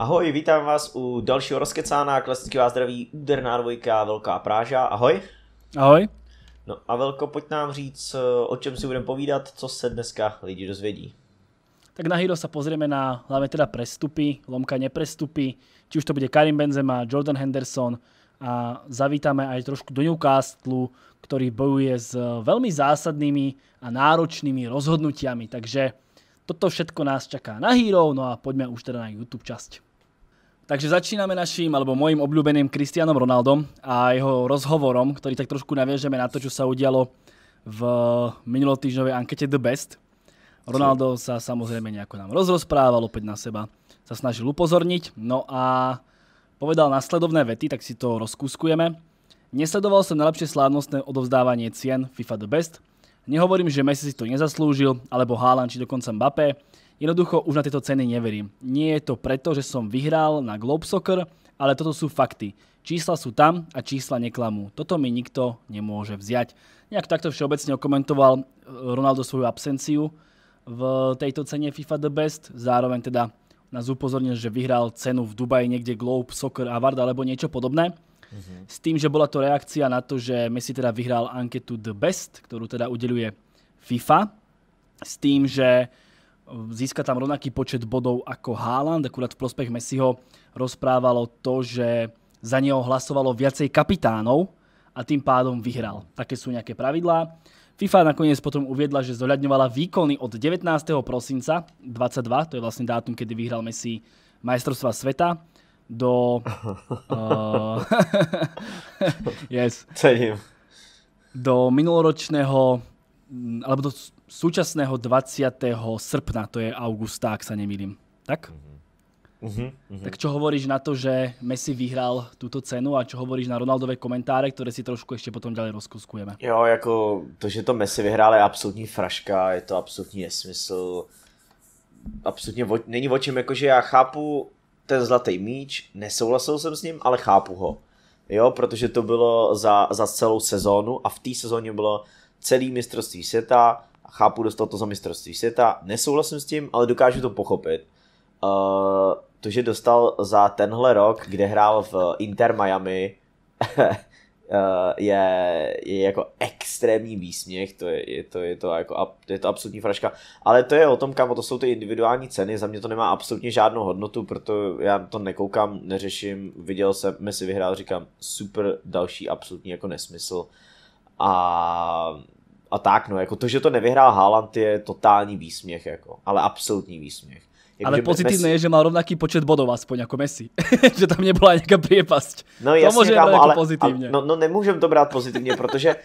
Ahoj, vítám vás u dalšího rozkecána, klasicky vás zdraví úderná dvojka, velká práža, ahoj. Ahoj. No a Velko, pojď nám říct, o čem si budeme povídat, co se dneska lidi dozvědí. Tak na Hero se pozrieme na hlavne teda prestupy, lomka neprestupy, či už to bude Karim Benzema, Jordan Henderson a zavítáme aj trošku do Newcastle, který bojuje s eh, velmi zásadnými a náročnými rozhodnutiami, takže toto všetko nás čaká na Hero, no a poďme už teda na YouTube časť. Takže začínáme naším, alebo mojím obľúbeným Cristianom Ronaldom a jeho rozhovorom, ktorý tak trošku naviažeme na to, čo sa udialo v minulotýždňovej ankete The Best. Ronaldo sa samozrejme nejako nám rozrozprával, opäť na seba sa snažil upozorniť. No a povedal nasledovné vety, tak si to rozkúskujeme. Nesledoval som najlepšie slávnostné odovzdávanie cien FIFA The Best. Nehovorím, že Messi si to nezaslúžil, alebo Haaland, či dokonca Mbappé Jednoducho už na tyto ceny neverím. Nie je to preto, že som vyhral na Globe Soccer, ale toto sú fakty. Čísla sú tam a čísla neklamú. Toto mi nikto nemôže vziať. Nejak takto všeobecne okomentoval eh, Ronaldo svoju absenciu v tejto cene FIFA The Best. Zároveň teda nás upozornil, že vyhral cenu v Dubaji niekde Globe Soccer Award alebo niečo podobné. Mhm. S tým, že bola to reakcia na to, že Messi teda vyhral anketu The Best, ktorú teda udeluje FIFA. S tým, že získa tam rovnaký počet bodov ako Haaland, akurát v prospech Messiho rozprávalo to, že za něho hlasovalo viacej kapitánov a tým pádom vyhral. Také sú nejaké pravidlá. FIFA nakoniec potom uviedla, že zohľadňovala výkony od 19. prosinca 22, to je vlastne dátum, kedy vyhral Messi majstrovstva sveta, do... uh, yes. Cením. Do minuloročného, alebo do súčasného 20. srpna, to je augusta, ak sa nemýlim. Tak? Uh-huh, uh-huh. Tak čo hovoríš na to, že Messi vyhrál tuto cenu a čo hovoríš na Ronaldové komentáře, které si trošku ještě potom ďalej rozkuskujeme? Jo, jako to, že to Messi vyhrál je absolutní fraška, je to absolutní nesmysl. Absolutně vo, není o čem, jakože já chápu ten zlatý míč, nesouhlasil jsem s ním, ale chápu ho. Jo, protože to bylo za, za celou sezónu a v té sezóně bylo celý mistrovství světa, a chápu, dostal to za mistrovství světa. Nesouhlasím s tím, ale dokážu to pochopit. Uh, to, že dostal za tenhle rok, kde hrál v Inter Miami, eh, je, je jako extrémní výsměch, to je, je, to, je, to, jako, je to absolutní fraška. Ale to je o tom, kam to jsou ty individuální ceny, za mě to nemá absolutně žádnou hodnotu, proto já to nekoukám, neřeším, viděl jsem, si vyhrál, říkám, super další absolutní jako nesmysl. A a tak, no, jako to, že to nevyhrál Haaland je totální výsměch, jako, ale absolutní výsměch. Jako, ale pozitivné Messi... je, že mal rovnaký počet bodov aspoň jako Messi. že tam nebyla nějaká priepasť. No, to jasně, můžeme kámo, jako ale, pozitivně. Ale, no, no nemůžem to brát pozitivně, protože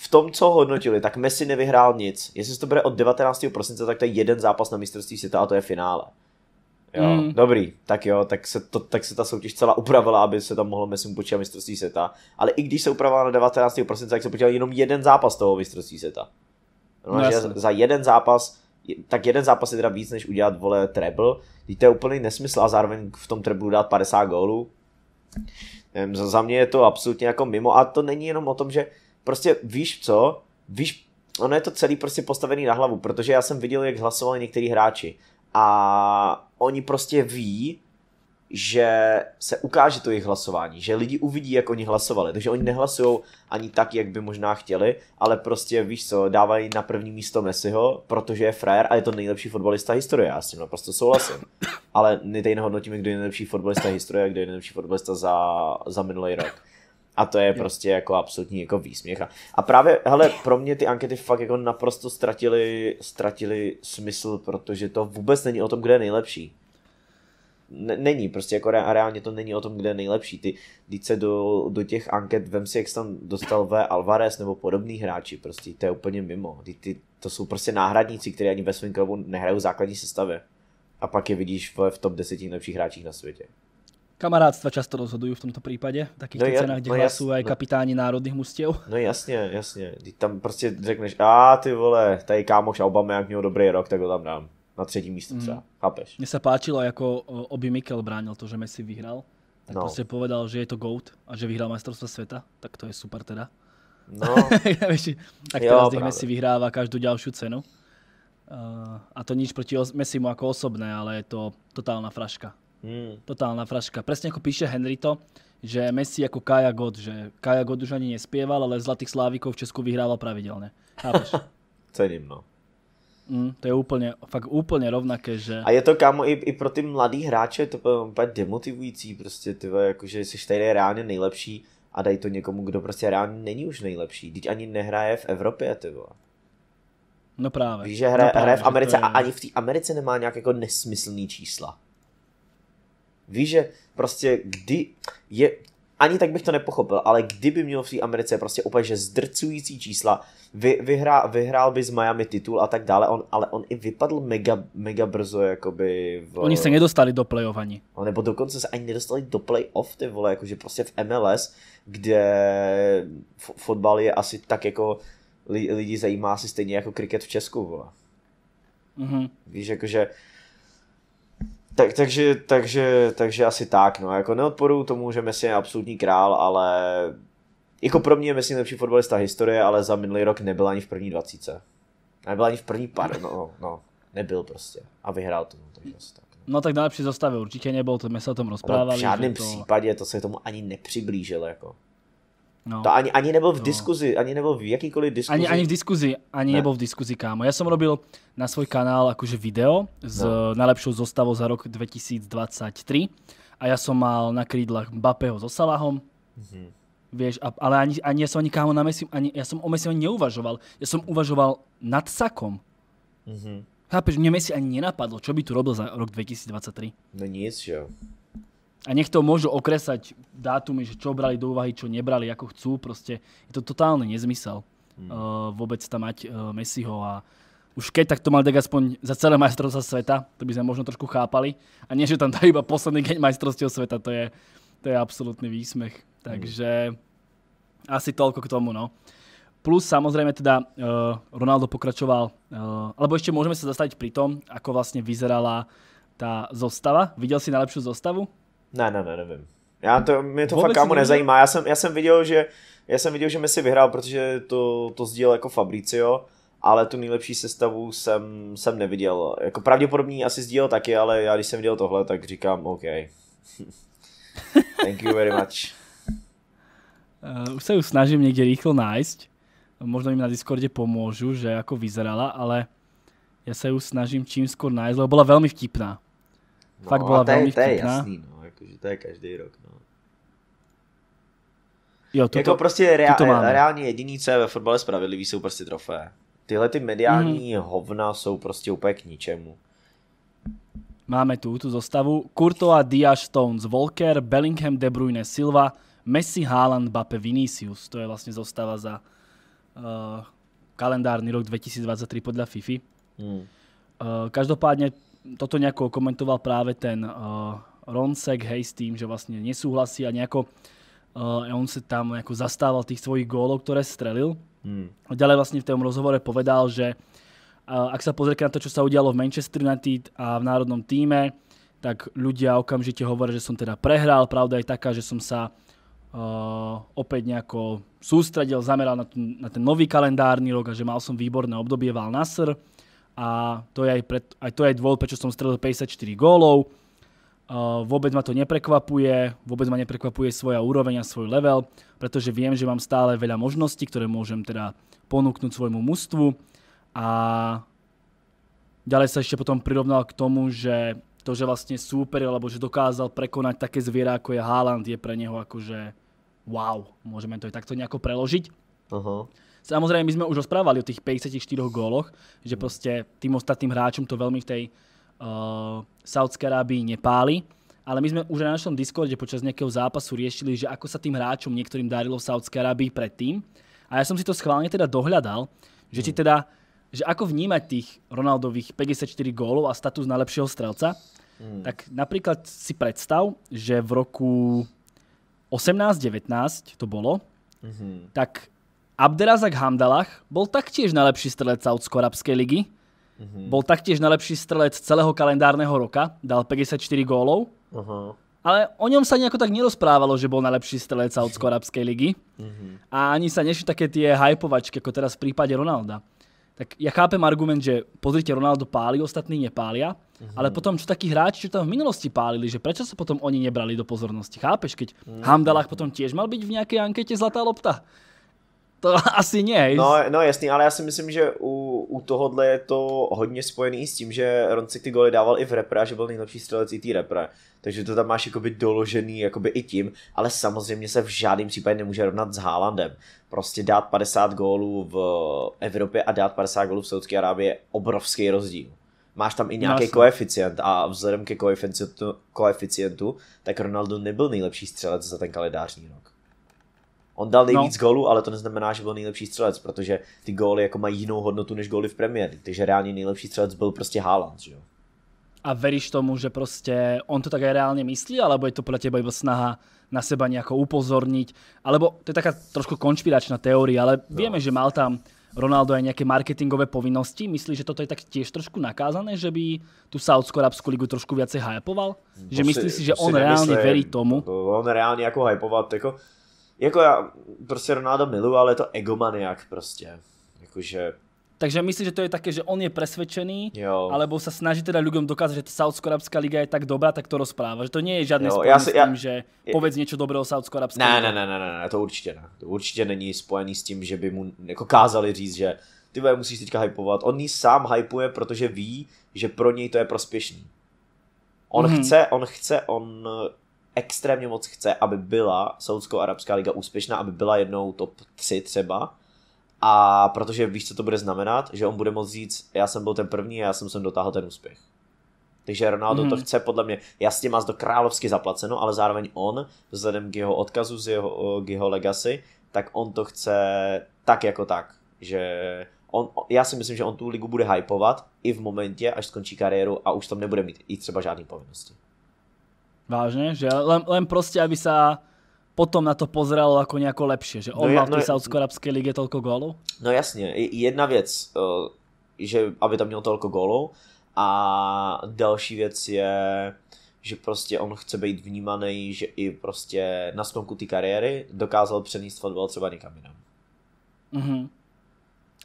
v tom, co hodnotili, tak Messi nevyhrál nic. Jestli to bude od 19. prosince, tak to je jeden zápas na mistrovství světa a to je finále. Jo, mm. Dobrý, tak jo, tak se, to, tak se ta soutěž celá upravila, aby se tam mohlo, myslím, počítat mistrovství světa. Ale i když se upravila na 19. prosince, tak se počítal jenom jeden zápas toho mistrovství světa. No, no za jeden zápas, tak jeden zápas je teda víc, než udělat, vole, treble. Teď to je úplný nesmysl a zároveň v tom treblu dát 50 gólů. Nevím, za mě je to absolutně jako mimo a to není jenom o tom, že prostě víš co, víš, ono je to celý prostě postavený na hlavu, protože já jsem viděl, jak hlasovali některý hráči a oni prostě ví, že se ukáže to jejich hlasování, že lidi uvidí, jak oni hlasovali. Takže oni nehlasují ani tak, jak by možná chtěli, ale prostě, víš co, dávají na první místo Messiho, protože je frajer a je to nejlepší fotbalista historie. Já s tím naprosto souhlasím. Ale my tady nehodnotíme, kdo je nejlepší fotbalista historie a kdo je nejlepší fotbalista za, za minulý rok. A to je prostě jako absolutní jako výsměch. A právě, hele, pro mě ty ankety fakt jako naprosto ztratily, ztratily smysl, protože to vůbec není o tom, kde je nejlepší. Není, prostě jako re, reálně to není o tom, kde je nejlepší. Ty, když se do, do těch anket, vem si, jak tam dostal V. Alvarez nebo podobný hráči, prostě to je úplně mimo. Ty, ty, to jsou prostě náhradníci, kteří ani ve svém klubu nehrajou v základní sestavě. A pak je vidíš v, v top 10 nejlepších hráčích na světě. Kamarátstva často rozhodujú v tomto případě v takýchto no, cenách, kde no, hlasujú aj no. kapitáni no, národných mustiev. No jasně, jasně. tam prostě řekneš, a ty vole, tady kámoš Obama, jak měl dobrý rok, tak ho tam dám. Na třetí místo mhm. třeba, mm. chápeš? Mně se páčilo, jako Obi Mikel bránil to, že Messi vyhrál. Tak no. prostě povedal, že je to GOAT a že vyhrál mistrovstvo světa, tak to je super teda. No. tak jo, teraz nech Messi vyhrává každou další cenu. Uh, a to nič proti Messimu jako osobné, ale je to totálna fraška. Hmm. Totálna fraška. Presne ako píše Henry to, že Messi ako Kaja God, že Kaja God už ani nespieval, ale Zlatých Slávikov v Česku vyhrával pravidelne. Chápeš? Cením, no. Mm, to je úplně, fakt úplně rovnaké, že... A je to, kámo, i, i pro ty mladý hráče je to úplně demotivující, prostě, ty jakože si tady reálně nejlepší a dají to někomu, kdo prostě reálně není už nejlepší, teď ani nehraje v Evropě, ty vole. No právě. Víš, že hraje, no právě, hraje v Americe je... a ani v té Americe nemá nějak jako nesmyslný čísla. Víš, že prostě kdy je, ani tak bych to nepochopil, ale kdyby měl v té Americe prostě úplně že zdrcující čísla, vy, vyhrá, vyhrál by z Miami titul a tak dále, on, ale on i vypadl mega, mega brzo, jakoby... V... Oni se nedostali do playoff ani. No, nebo dokonce se ani nedostali do off, ty vole, jakože prostě v MLS, kde f- fotbal je asi tak jako li, lidi zajímá asi stejně jako kriket v Česku, vole. Mm-hmm. Víš, jakože tak, takže, takže, takže asi tak, no, jako neodporuju tomu, že Messi je absolutní král, ale jako pro mě je Messi nejlepší fotbalista historie, ale za minulý rok nebyl ani v první dvacíce. Nebyl ani v první pár, no, no, nebyl prostě a vyhrál to, no, takže asi tak. No. no tak nejlepší zastavě určitě nebyl, to my se o tom rozprávali. No, v žádném to... případě to se tomu ani nepřiblížil, jako. No. To ani, ani nebyl v no. diskuzi, ani nebyl v jakýkoliv diskuzi. Ani, ani v diskuzi, ani ne. nebol v diskuzi, kámo. Já som robil na svoj kanál akože video s no. najlepšou zostavou za rok 2023 a ja som mal na krídlach bapeho so Salahom. Mhm. Vieš, a, ale ani, ani ja som ani kámo na Messi, ani, ja som o Messi ani neuvažoval. Ja som uvažoval nad Sakom. Mhm. Chápeš, mne Messi ani nenapadlo, čo by tu robil za rok 2023. No nic, že jo a nech to môžu okresať dátumy, že čo brali do úvahy, čo nebrali, ako chcú, proste je to totálny nezmysel hmm. uh, vôbec tam mať uh, Messiho a už keď tak to mal tak aspoň za celé majstrovstvo sveta, to by sme možno trošku chápali. A nie, že tam dá iba posledný deň majstrovstiev sveta, to je, to je absolútny výsmech. Hmm. Takže hmm. asi toľko k tomu, no. Plus samozrejme teda uh, Ronaldo pokračoval, uh, alebo ešte môžeme sa zastaviť pri tom, ako vlastne vyzerala tá zostava. Videl si najlepšiu zostavu? Ne, ne, ne, nevím. Já to, mě to Vůbec fakt kámo nezajímá. Já jsem, já jsem viděl, že já jsem viděl, že Messi vyhrál, protože to, to sdíl jako Fabricio, ale tu nejlepší sestavu jsem, jsem neviděl. Jako pravděpodobně asi sdíl taky, ale já když jsem viděl tohle, tak říkám OK. Thank you very much. Eh, už se ju snažím někde rýchlo nájsť. Možná mi na Discorde pomôžu, že jako vyzerala, ale já se ju snažím čím skôr nájsť, lebo byla velmi vtipná. No, Fakt bola tej, vtipná. Tej, jasný, no jakože to je každý rok. No. Jo, tuto, jako prostě rea- tuto reálně jediný, co je ve fotbale spravedlivý, jsou prostě trofé. Tyhle ty mediální hmm. hovna jsou prostě úplně k ničemu. Máme tu tu zostavu. Courtois, Diaz, Stones, Volker, Bellingham, De Bruyne, Silva, Messi, Haaland, Bape, Vinicius. To je vlastně zostava za uh, kalendárny rok 2023 podle FIFA. Hmm. Uh, každopádně toto nějakou komentoval právě ten uh, Ron Sek, hej, s tým, že vlastne nesúhlasí a nejako uh, on sa tam jako zastával tých svojich gólov, ktoré strelil. Hmm. Ďalej vlastne v tom rozhovore povedal, že uh, ak sa pozriete na to, čo sa udialo v Manchester United a v národnom týme, tak ľudia okamžite hovoria, že som teda prehral. Pravda je taká, že som sa uh, opäť nejako sústredil, zameral na, ten, na ten nový kalendárny rok a že mal som výborné obdobie Val Nasr a to je aj, pred, aj, to je aj dôvod, prečo som strelil 54 gólov. Uh, vôbec ma to neprekvapuje, vôbec ma neprekvapuje svoja úroveň a svoj level, pretože viem, že mám stále veľa možností, ktoré môžem teda ponúknuť svojmu mužstvu. A ďalej sa ešte potom prirovnal k tomu, že to, že vlastne super, alebo že dokázal prekonať také zviera, ako je Haaland, je pre neho akože wow, môžeme to aj takto nejako preložiť. Uh-huh. Samozrejme, my sme už rozprávali o tých 54 góloch, že proste tým ostatným hráčom to veľmi v tej uh, eh, Saudskej Arábii nepáli. Ale my sme už na našom Discorde počas nejakého zápasu riešili, že ako sa tým hráčom niektorým darilo v Saudskej Arábii predtým. A ja som si to schválne teda dohľadal, že či mm. teda, že ako vnímať tých Ronaldových 54 gólov a status najlepšieho strelca. Hmm. Tak napríklad si predstav, že v roku 18-19 to bolo, mhm. tak Abderazak Hamdalach bol taktiež najlepší strelec Saudsko-Arabskej ligy Mm-hmm. Bol taktiež najlepší strelec celého kalendárneho roka, dal 54 gólov. Uh-huh. Ale o ňom sa nejako tak nerozprávalo, že bol najlepší strelec Saudsko-Arabskej ligy. Mm-hmm. A ani sa nešli také tie hypovačky, ako teraz v prípade Ronalda. Tak ja chápem argument, že pozrite, Ronaldo páli, ostatní nepália, mm-hmm. ale potom čo takí hráči, čo tam v minulosti pálili, že prečo sa potom oni nebrali do pozornosti? Chápeš, keď mm-hmm. Hamdalách potom tiež mal byť v nejakej ankete Zlatá lopta? to asi ne. No, no jasný, ale já si myslím, že u, u tohohle je to hodně spojený s tím, že Roncek ty goly dával i v repre a že byl nejlepší střelec i té repre. Takže to tam máš jakoby doložený jakoby i tím, ale samozřejmě se v žádném případě nemůže rovnat s Haalandem. Prostě dát 50 gólů v Evropě a dát 50 gólů v Saudské Arábii je obrovský rozdíl. Máš tam i nějaký no, koeficient a vzhledem ke koeficientu, koeficientu, tak Ronaldo nebyl nejlepší střelec za ten kalendářní rok. On dal nejvíc no. gólů, ale to neznamená, že byl nejlepší střelec, protože ty góly jako mají jinou hodnotu než góly v Premier takže reálně nejlepší střelec byl prostě Haaland, že jo? A veríš tomu, že prostě on to také reálně myslí, alebo je to podľa teba iba snaha na seba nejako upozornit, Alebo to je taká trošku konšpiračná teorie. ale no. vieme, no. že mal tam Ronaldo aj nějaké marketingové povinnosti. Myslíš, že toto je tak tiež trošku nakázané, že by tu Saudsko-Arabskú ligu trošku viacej hypoval? Že myslíš si, že on reálně verí tomu? On reálně jako hypoval, jako jako já prostě Ronaldo miluji, ale je to egomaniak prostě. Jakože takže myslím, že to je také, že on je presvedčený, jo. alebo se snaží teda ľuďom dokázat, že Saudsko-Arabská liga je tak dobrá, tak to rozpráva. Že to nie žádný žiadne s tím, já... že povedz niečo dobré o Saudsko-Arabské ne, ne, ne, ne, ne, ne, to určitě ne. To určitě není spojený s tím, že by mu jako kázali říct, že ty vole, musíš teďka hypovat. On ji sám hypuje, protože ví, že pro něj to je prospěšný. On hmm. chce, on chce, on extrémně moc chce, aby byla Saudsko-Arabská liga úspěšná, aby byla jednou top 3 třeba. A protože víš, co to bude znamenat, že on bude moct říct, já jsem byl ten první a já jsem sem dotáhl ten úspěch. Takže Ronaldo mm. to mhm. chce podle mě, jasně má to královsky zaplaceno, ale zároveň on, vzhledem k jeho odkazu, z jeho, k jeho legacy, tak on to chce tak jako tak, že on, já si myslím, že on tu ligu bude hypovat i v momentě, až skončí kariéru a už tam nebude mít i třeba žádný povinnosti. Vážně, Že len, len proste, aby se potom na to pozeralo jako nějako lepší, že no on no, mal v té no, Saudsko-Arabské lige toľko gólů? No jasně, jedna věc, e, že aby tam měl toľko gólů a další věc je, že prostě on chce být vnímaný, že i prostě na sklonku té kariéry dokázal přenést fotbal třeba někam jinam. Mhm.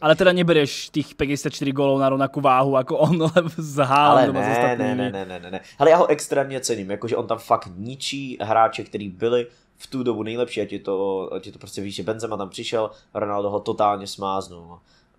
Ale teda nebereš tých 54 gólov na rovnakú váhu jako on s Hálem nebo ne, ne, ne, ne, ne, ne. Ale já ho extrémně cením, jakože on tam fakt ničí hráče, který byli v tu dobu nejlepší, ať je to, ať je to prostě víš, že Benzema tam přišel, Ronaldo ho totálně smáznul.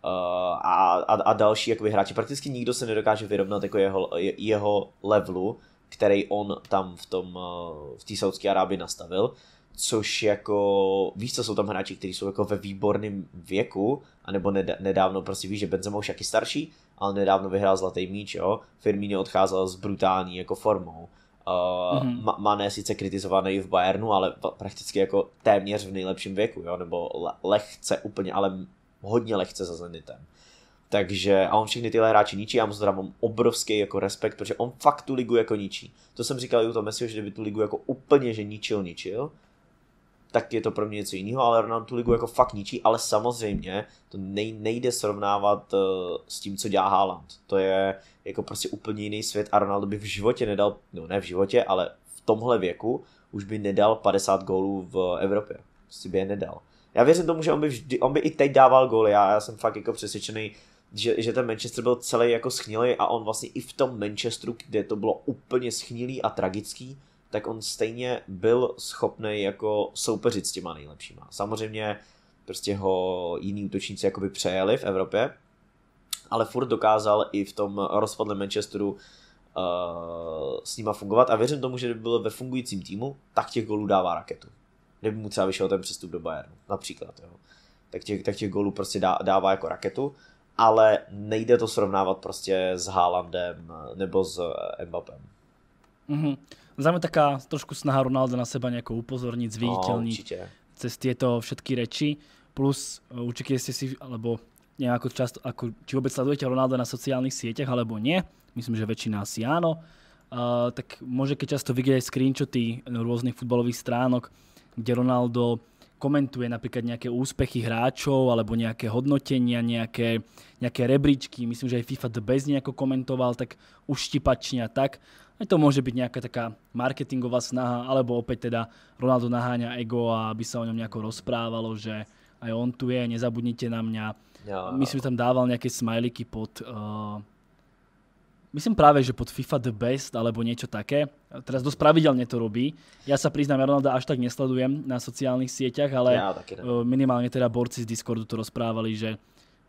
Uh, eh, a, a, a, další jakoby, hráči. Prakticky nikdo se nedokáže vyrovnat jako jeho, jeho levelu, který on tam v tom, eh, v té Saudské Arábii nastavil což jako, víš co, jsou tam hráči, kteří jsou jako ve výborném věku, anebo nedávno prostě víš, že Benzema už taky starší, ale nedávno vyhrál Zlatý míč, jo, Firmino odcházel s brutální jako formou. Uh, mm-hmm. Mané sice kritizovaný v Bayernu, ale prakticky jako téměř v nejlepším věku, jo, nebo lehce úplně, ale hodně lehce za Zenitem. Takže a on všechny tyhle hráči ničí, já mu teda mám obrovský jako respekt, protože on fakt tu ligu jako ničí. To jsem říkal i u toho Messiho, že by tu ligu jako úplně že ničil, ničil, tak je to pro mě něco jiného, ale Ronaldo tu ligu jako fakt ničí, ale samozřejmě to nej, nejde srovnávat uh, s tím, co dělá Haaland. To je jako prostě úplně jiný svět a Ronaldo by v životě nedal, no ne v životě, ale v tomhle věku už by nedal 50 gólů v Evropě. Prostě by je nedal. Já věřím tomu, že on by, vždy, on by i teď dával góly, já, já jsem fakt jako přesvědčený, že, že ten Manchester byl celý jako schnilý a on vlastně i v tom Manchesteru, kde to bylo úplně schnilý a tragický, tak on stejně byl schopný jako soupeřit s těma nejlepšíma. Samozřejmě prostě ho jiní útočníci jakoby přejeli v Evropě, ale furt dokázal i v tom rozpadlém Manchesteru uh, s nima fungovat a věřím tomu, že kdyby byl ve fungujícím týmu, tak těch golů dává raketu. Kdyby mu třeba vyšel ten přestup do Bayernu, například, jo. Tak těch, tak těch golů prostě dá, dává jako raketu, ale nejde to srovnávat prostě s Haalandem nebo s eh, Mbappem. Mm-hmm. Za mě taká trošku snaha Ronalda na seba nějakou upozornit, zviditeľniť no, cez tieto všetky reči. Plus e, určite ste si, alebo nejako často, ako, či vôbec sledujete Ronalda na sociálních sítích, alebo nie. Myslím, že většina asi áno. Uh, e, tak môže keď často vidieť aj screenshoty rôznych futbalových stránok, kde Ronaldo komentuje například nějaké úspěchy hráčů, alebo nějaké hodnotenia, nějaké nějaké rebríčky. Myslím, že i FIFA The Best nejako komentoval, tak uštipačne a tak. Aj to môže byť nejaká taká marketingová snaha, alebo opäť teda Ronaldo naháňa ego a aby sa o ňom nejako rozprávalo, že aj on tu je, nezabudnite na mňa. Jo. Myslím, že tam dával nejaké smajliky pod... Uh, myslím práve, že pod FIFA The Best alebo niečo také. Teraz dosť pravidelne to robí. Ja sa priznám, ja Ronalda až tak nesledujem na sociálnych sieťach, ale ja, eh, minimálne teda borci z Discordu to rozprávali, že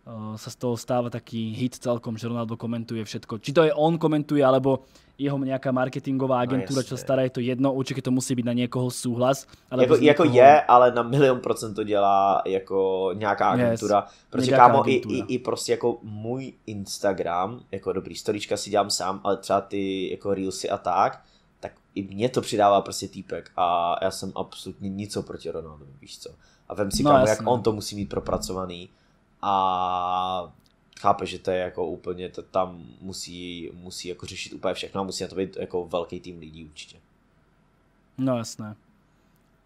Eh, sa z toho stáva taký hit celkom, že Ronaldo komentuje všetko. Či to je on komentuje, alebo jeho nějaká marketingová no agentura, no, čo stará, je to jedno, určitě to musí být na někoho souhlas. Ale jako, jako je, ale na milion procent to dělá jako nějaká agentura. Yes, Protože kámo, agentura. I, i, i, prostě jako můj Instagram, jako dobrý, storička si dělám sám, ale třeba ty jako reelsy a tak, tak i mě to přidává prostě týpek a já jsem absolutně nic proti Ronaldovi, víš co. A vem si no, kámo, jasný. jak on to musí mít propracovaný. Mm a chápe, že to je jako úplně, to tam musí, musí jako řešit úplně všechno a musí na to být jako velký tým lidí určitě. No jasné.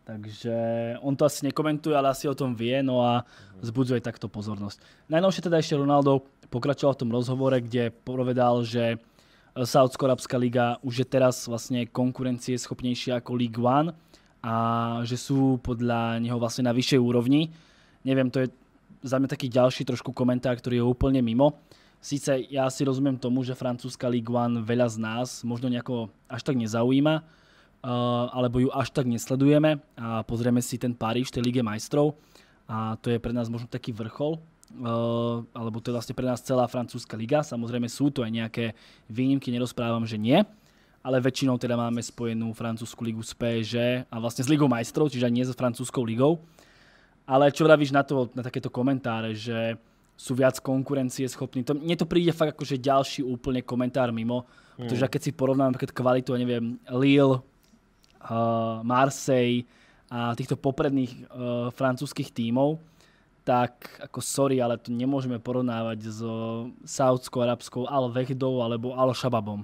Takže on to asi nekomentuje, ale asi o tom vie, no a mhm. zbudzuje takto pozornosť. Najnovšie teda ešte Ronaldo pokračoval v tom rozhovore, kde povedal, že Saudsko-Arabská liga už je teraz vlastne konkurencie schopnejšia ako League One a že sú podľa neho vlastne na vyššej úrovni. Neviem, to je za mňa taký ďalší trošku komentár, ktorý je úplne mimo. Sice ja si rozumiem tomu, že francúzska Ligue 1 veľa z nás možno nejako až tak nezaujíma, eh, alebo ju až tak nesledujeme a pozrieme si ten Paríž tej Lige majstrov a to je pre nás možno taký vrchol Uh, alebo to je vlastne pre nás celá francúzska liga. Samozrejme sú to aj nejaké výnimky, nerozprávam, že nie, ale väčšinou teda máme spojenú francúzsku ligu s PSG a vlastne s ligou majstrov, čiže ani nie s francúzskou ligou. Ale čo vravíš na, to, na takéto komentáre, že sú viac konkurencie schopní. To, mne to príde fakt akože ďalší úplne komentár mimo, mm. pretože hmm. keď si porovnám napríklad kvalitu, a neviem, Lille, uh, Marseille a týchto popredných uh, francúzskych tímov, tak ako sorry, ale to nemôžeme porovnávať s so saudskou arabskou al Vehdou alebo al Shababom.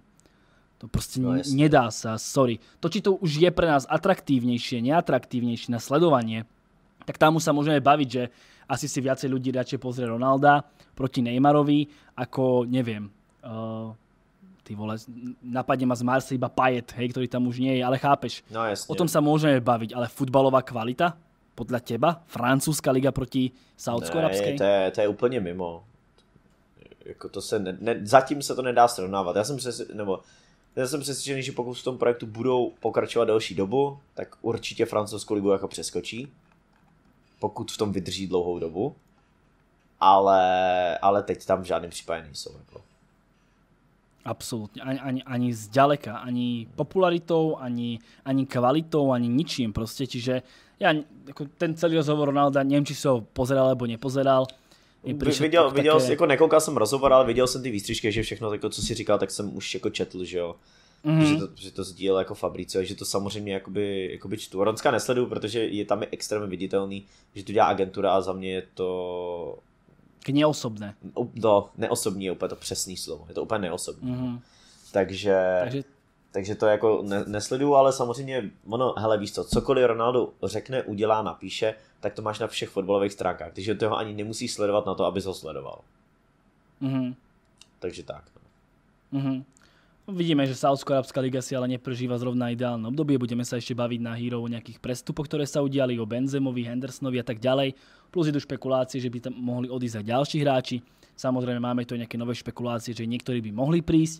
To prostě no, jasný. nedá sa, sorry. To, či to už je pre nás atraktívnejšie, neatraktívnejšie na sledovanie, tak tam už sa môžeme baviť, že asi si viacej ľudí radšej pozrie Ronalda proti Neymarovi, ako neviem, uh, ty vole, napadne ma z Marsa iba Payet, hej, ktorý tam už nie je, ale chápeš. No, jasne. O tom sa môžeme baviť, ale futbalová kvalita, podľa teba, francúzska liga proti saudsko-arabské? To, je, to je úplně mimo. Jako to se ne, ne, zatím se to nedá srovnávat. Já jsem se, nebo já jsem přesvědčený, že pokud v tom projektu budou pokračovat delší dobu, tak určitě francouzskou ligu jako přeskočí pokud v tom vydrží dlouhou dobu, ale, ale teď tam v žádném případě nejsou. Jako. Absolutně, ani, ani, ani zďaleka, ani popularitou, ani, ani kvalitou, ani ničím prostě, čiže já, jako ten celý rozhovor Ronalda, nevím, či si ho pozeral nebo nepozeral, Viděl, viděl, také... jako nekoukal jsem rozhovor, ale viděl jsem ty výstřižky, že všechno, jako, co si říkal, tak jsem už jako četl, že jo mm-hmm. že, to, že to sdílel jako Fabricio, že to samozřejmě jakoby, jakoby čtu. Ronska nesleduju, protože je tam je extrémně viditelný, že to dělá agentura a za mě je to... K osobné. No, neosobní je úplně to přesný slovo, je to úplně neosobní. Mm-hmm. Takže, takže... takže to jako ne, nesleduju, ale samozřejmě, ono, hele víš co, cokoliv Ronaldo řekne, udělá, napíše, tak to máš na všech fotbalových stránkách, takže toho ani nemusíš sledovat na to, abys ho sledoval. Mm-hmm. Takže tak. No. Mm-hmm. Vidíme, že Saudsko-Arabská liga si ale neprežíva zrovna ideálne obdobie. Budeme sa ešte baviť na hýrov o nejakých prestupoch, ktoré sa udiali, o Benzemovi, Hendersonovi a tak ďalej. Plus idú špekulácie, že by tam mohli odísť aj ďalší hráči. Samozrejme máme tu nejaké nové špekulácie, že niektorí by mohli prísť,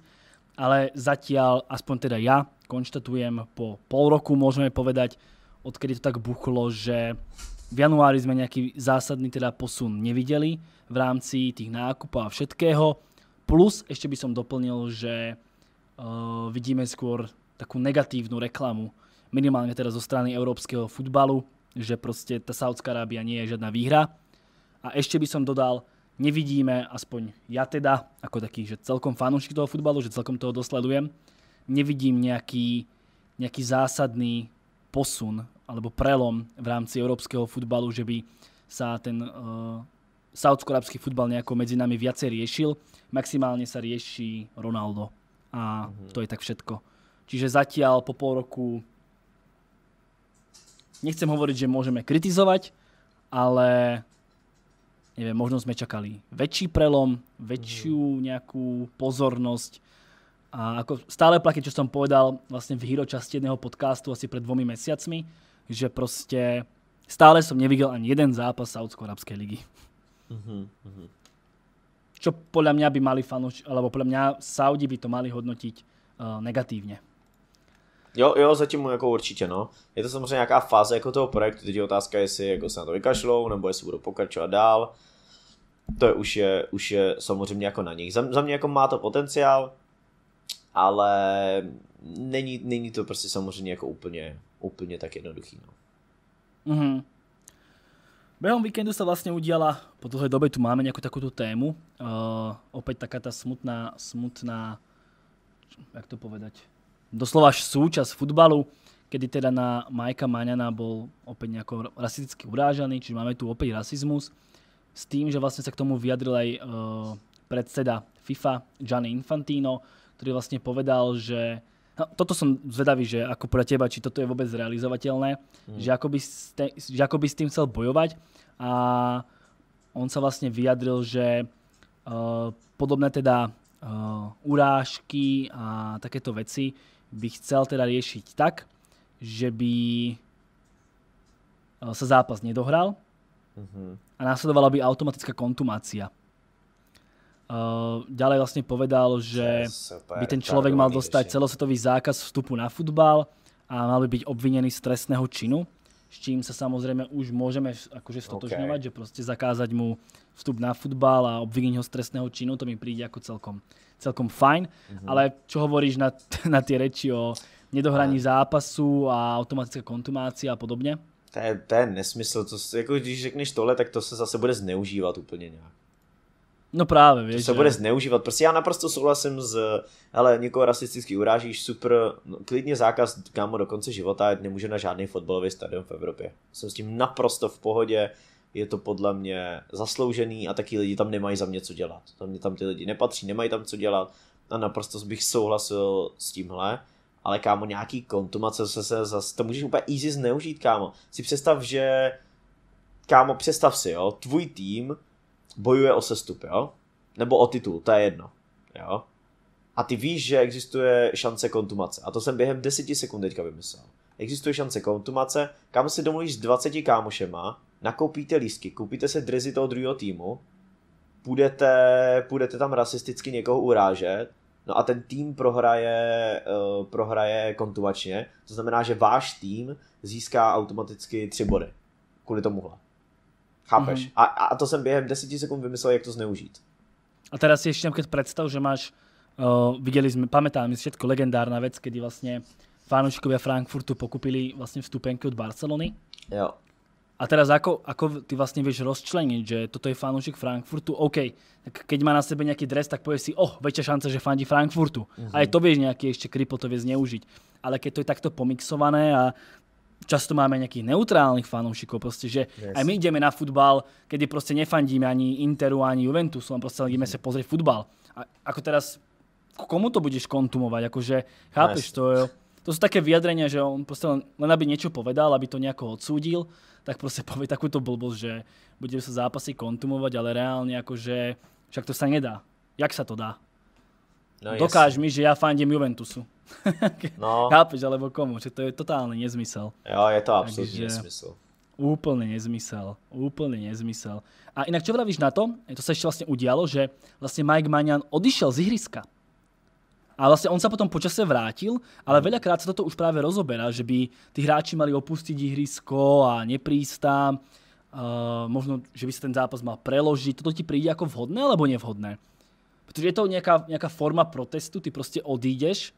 ale zatiaľ, aspoň teda ja, konštatujem po pol roku, môžeme povedať, odkedy to tak buchlo, že v januári sme nejaký zásadný teda posun nevideli v rámci tých nákupov a všetkého. Plus ešte by som doplnil, že Eh, vidíme skôr takú negatívnu reklamu, minimálne teda zo strany európskeho futbalu, že proste tá Saudská Arábia nie je žiadna výhra. A ešte by som dodal, nevidíme, aspoň ja teda, ako taký, že celkom fanúšik toho futbalu, že celkom toho dosledujem, nevidím nejaký, nejaký zásadný posun alebo prelom v rámci európskeho futbalu, že by sa ten uh, eh, saudsko-arabský futbal nejako medzi nami viacej riešil. Maximálne sa rieši Ronaldo a mhm. to je tak všetko. Čiže zatiaľ po pol roku nechcem hovoriť, že môžeme kritizovať, ale neviem, možno sme čakali väčší prelom, väčšiu mhm. nejakú pozornosť. A ako stále platí, čo som povedal vlastne v hero časti jedného podcastu asi pred dvomi mesiacmi, že proste stále som nevidel ani jeden zápas Saudsko-Arabskej ligy. Uh-huh, čo podľa mňa by mali fanúš, alebo podľa mňa Saudi by to mali hodnotiť uh, eh, negativně. Jo, jo, zatím jako určitě, no. Je to samozřejmě nějaká fáze jako toho projektu, teď je otázka, jestli jako se na to vykašlou, nebo jestli budou pokračovat dál. To je, už, je, už je samozřejmě jako na nich. Za, za mě jako má to potenciál, ale není, není to prostě samozřejmě jako úplně, úplně tak jednoduchý, no. Mhm. Během víkendu se vlastně udiala, po dlhej době tu máme nějakou takúto tému, uh, opět taká ta smutná, smutná, jak to povedať, doslova až súčasť futbalu, kedy teda na Majka Maňana bol opět nějakou rasisticky urážaný, čiže máme tu opět rasizmus, s tím, že vlastně se k tomu vyjadril aj uh, eh, predseda FIFA Gianni Infantino, ktorý vlastně povedal, že No, toto som zvedavý, že ako podľa teba, či toto je vôbec realizovateľné, mm. že, ako by ste, že ako by s tým chcel bojovať a on sa vlastne vyjadril, že uh, podobné teda uh, urážky a takéto veci by chcel teda riešiť tak, že by uh, sa zápas nedohral mm-hmm. a následovala by automatická kontumácia. Uh, ďalej vlastne povedal, že by ten človek mal dostať celosvetový zákaz vstupu na futbal a mal by byť obvinený z trestného činu, s čím sa samozrejme už môžeme akože stotožňovať, okay. že proste zakázať mu vstup na futbal a obviniť ho z trestného činu, to mi príde ako celkom, celkom fajn. Mm-hmm. Ale čo hovoríš na, na tie reči o nedohraní a... zápasu a automatická kontumácia a podobně? To je, to je nesmysl, to, jako když řekneš tohle, tak to se zase bude zneužívat úplně nějak. No právě, víš. To se že? bude zneužívat. Prostě já naprosto souhlasím s, ale někoho rasisticky urážíš, super, no, klidně zákaz kámo do konce života, nemůže na žádný fotbalový stadion v Evropě. Jsem s tím naprosto v pohodě, je to podle mě zasloužený a taky lidi tam nemají za mě co dělat. Tam mě tam ty lidi nepatří, nemají tam co dělat a naprosto bych souhlasil s tímhle ale kámo, nějaký kontumace se, se zase, to můžeš úplně easy zneužít, kámo. Si představ, že, kámo, představ si, jo, tvůj tým bojuje o sestup, jo? Nebo o titul, to je jedno, jo? A ty víš, že existuje šance kontumace. A to jsem během 10 sekund teďka vymyslel. Existuje šance kontumace, kam se domluvíš s 20 kámošema, nakoupíte lístky, koupíte se drezy toho druhého týmu, půjdete, půjdete tam rasisticky někoho urážet, no a ten tým prohraje, uh, prohraje kontumačně, to znamená, že váš tým získá automaticky tři body kvůli tomuhle. Chápeš? Mm-hmm. A, a to jsem během deseti sekund vymyslel, jak to zneužít. A teraz si ještě napríklad představ, že máš, uh, eh, videli sme, pamätáme si všetko, legendárna vec, kedy vlastne fanúšikovia Frankfurtu pokupili vlastně vstupenky od Barcelony. Jo. A teraz ako, ako ty vlastně vieš rozčleniť, že toto je fanúšik Frankfurtu, OK, tak keď má na sebe nějaký dres, tak povieš si, oh, väčšia šance, že fandí Frankfurtu. Mm-hmm. Aj to vieš nějaký ještě kripo to vie zneužiť. Ale keď to je takto pomixované a často máme nejakých neutrálnych fanúšikov, proste, že yes. aj my ideme na futbal, kedy proste nefandíme ani Interu, ani Juventusu, len proste ideme sa pozrieť futbal. A ako teraz, komu to budeš kontumovať? Akože, chápeš, yes. to, je, to sú také vyjadrenia, že on proste len, len aby niečo povedal, aby to nejako odsúdil, tak proste povie takúto blbosť, že bude sa zápasy kontumovať, ale reálne akože, však to sa nedá. Jak sa to dá? No, Dokáž jasný. mi, že já fandím Juventusu. no. Chápeš, alebo komu, že to je totálny nezmysel. Jo, je to absolutní Takže... nesmysl. Úplný nezmysel, úplný nezmysel. A inak čo vravíš na to, to sa ešte vlastne udialo, že vlastne Mike Manian odišiel z ihriska. A vlastne on sa potom počase vrátil, ale hmm. veľakrát sa toto už práve rozoberá, že by tí hráči mali opustiť ihrisko a neprísť Uh, možno, že by sa ten zápas mal preložiť. Toto ti príde ako vhodné alebo nevhodné? Protože je to nějaká, nějaká forma protestu, ty prostě odídeš,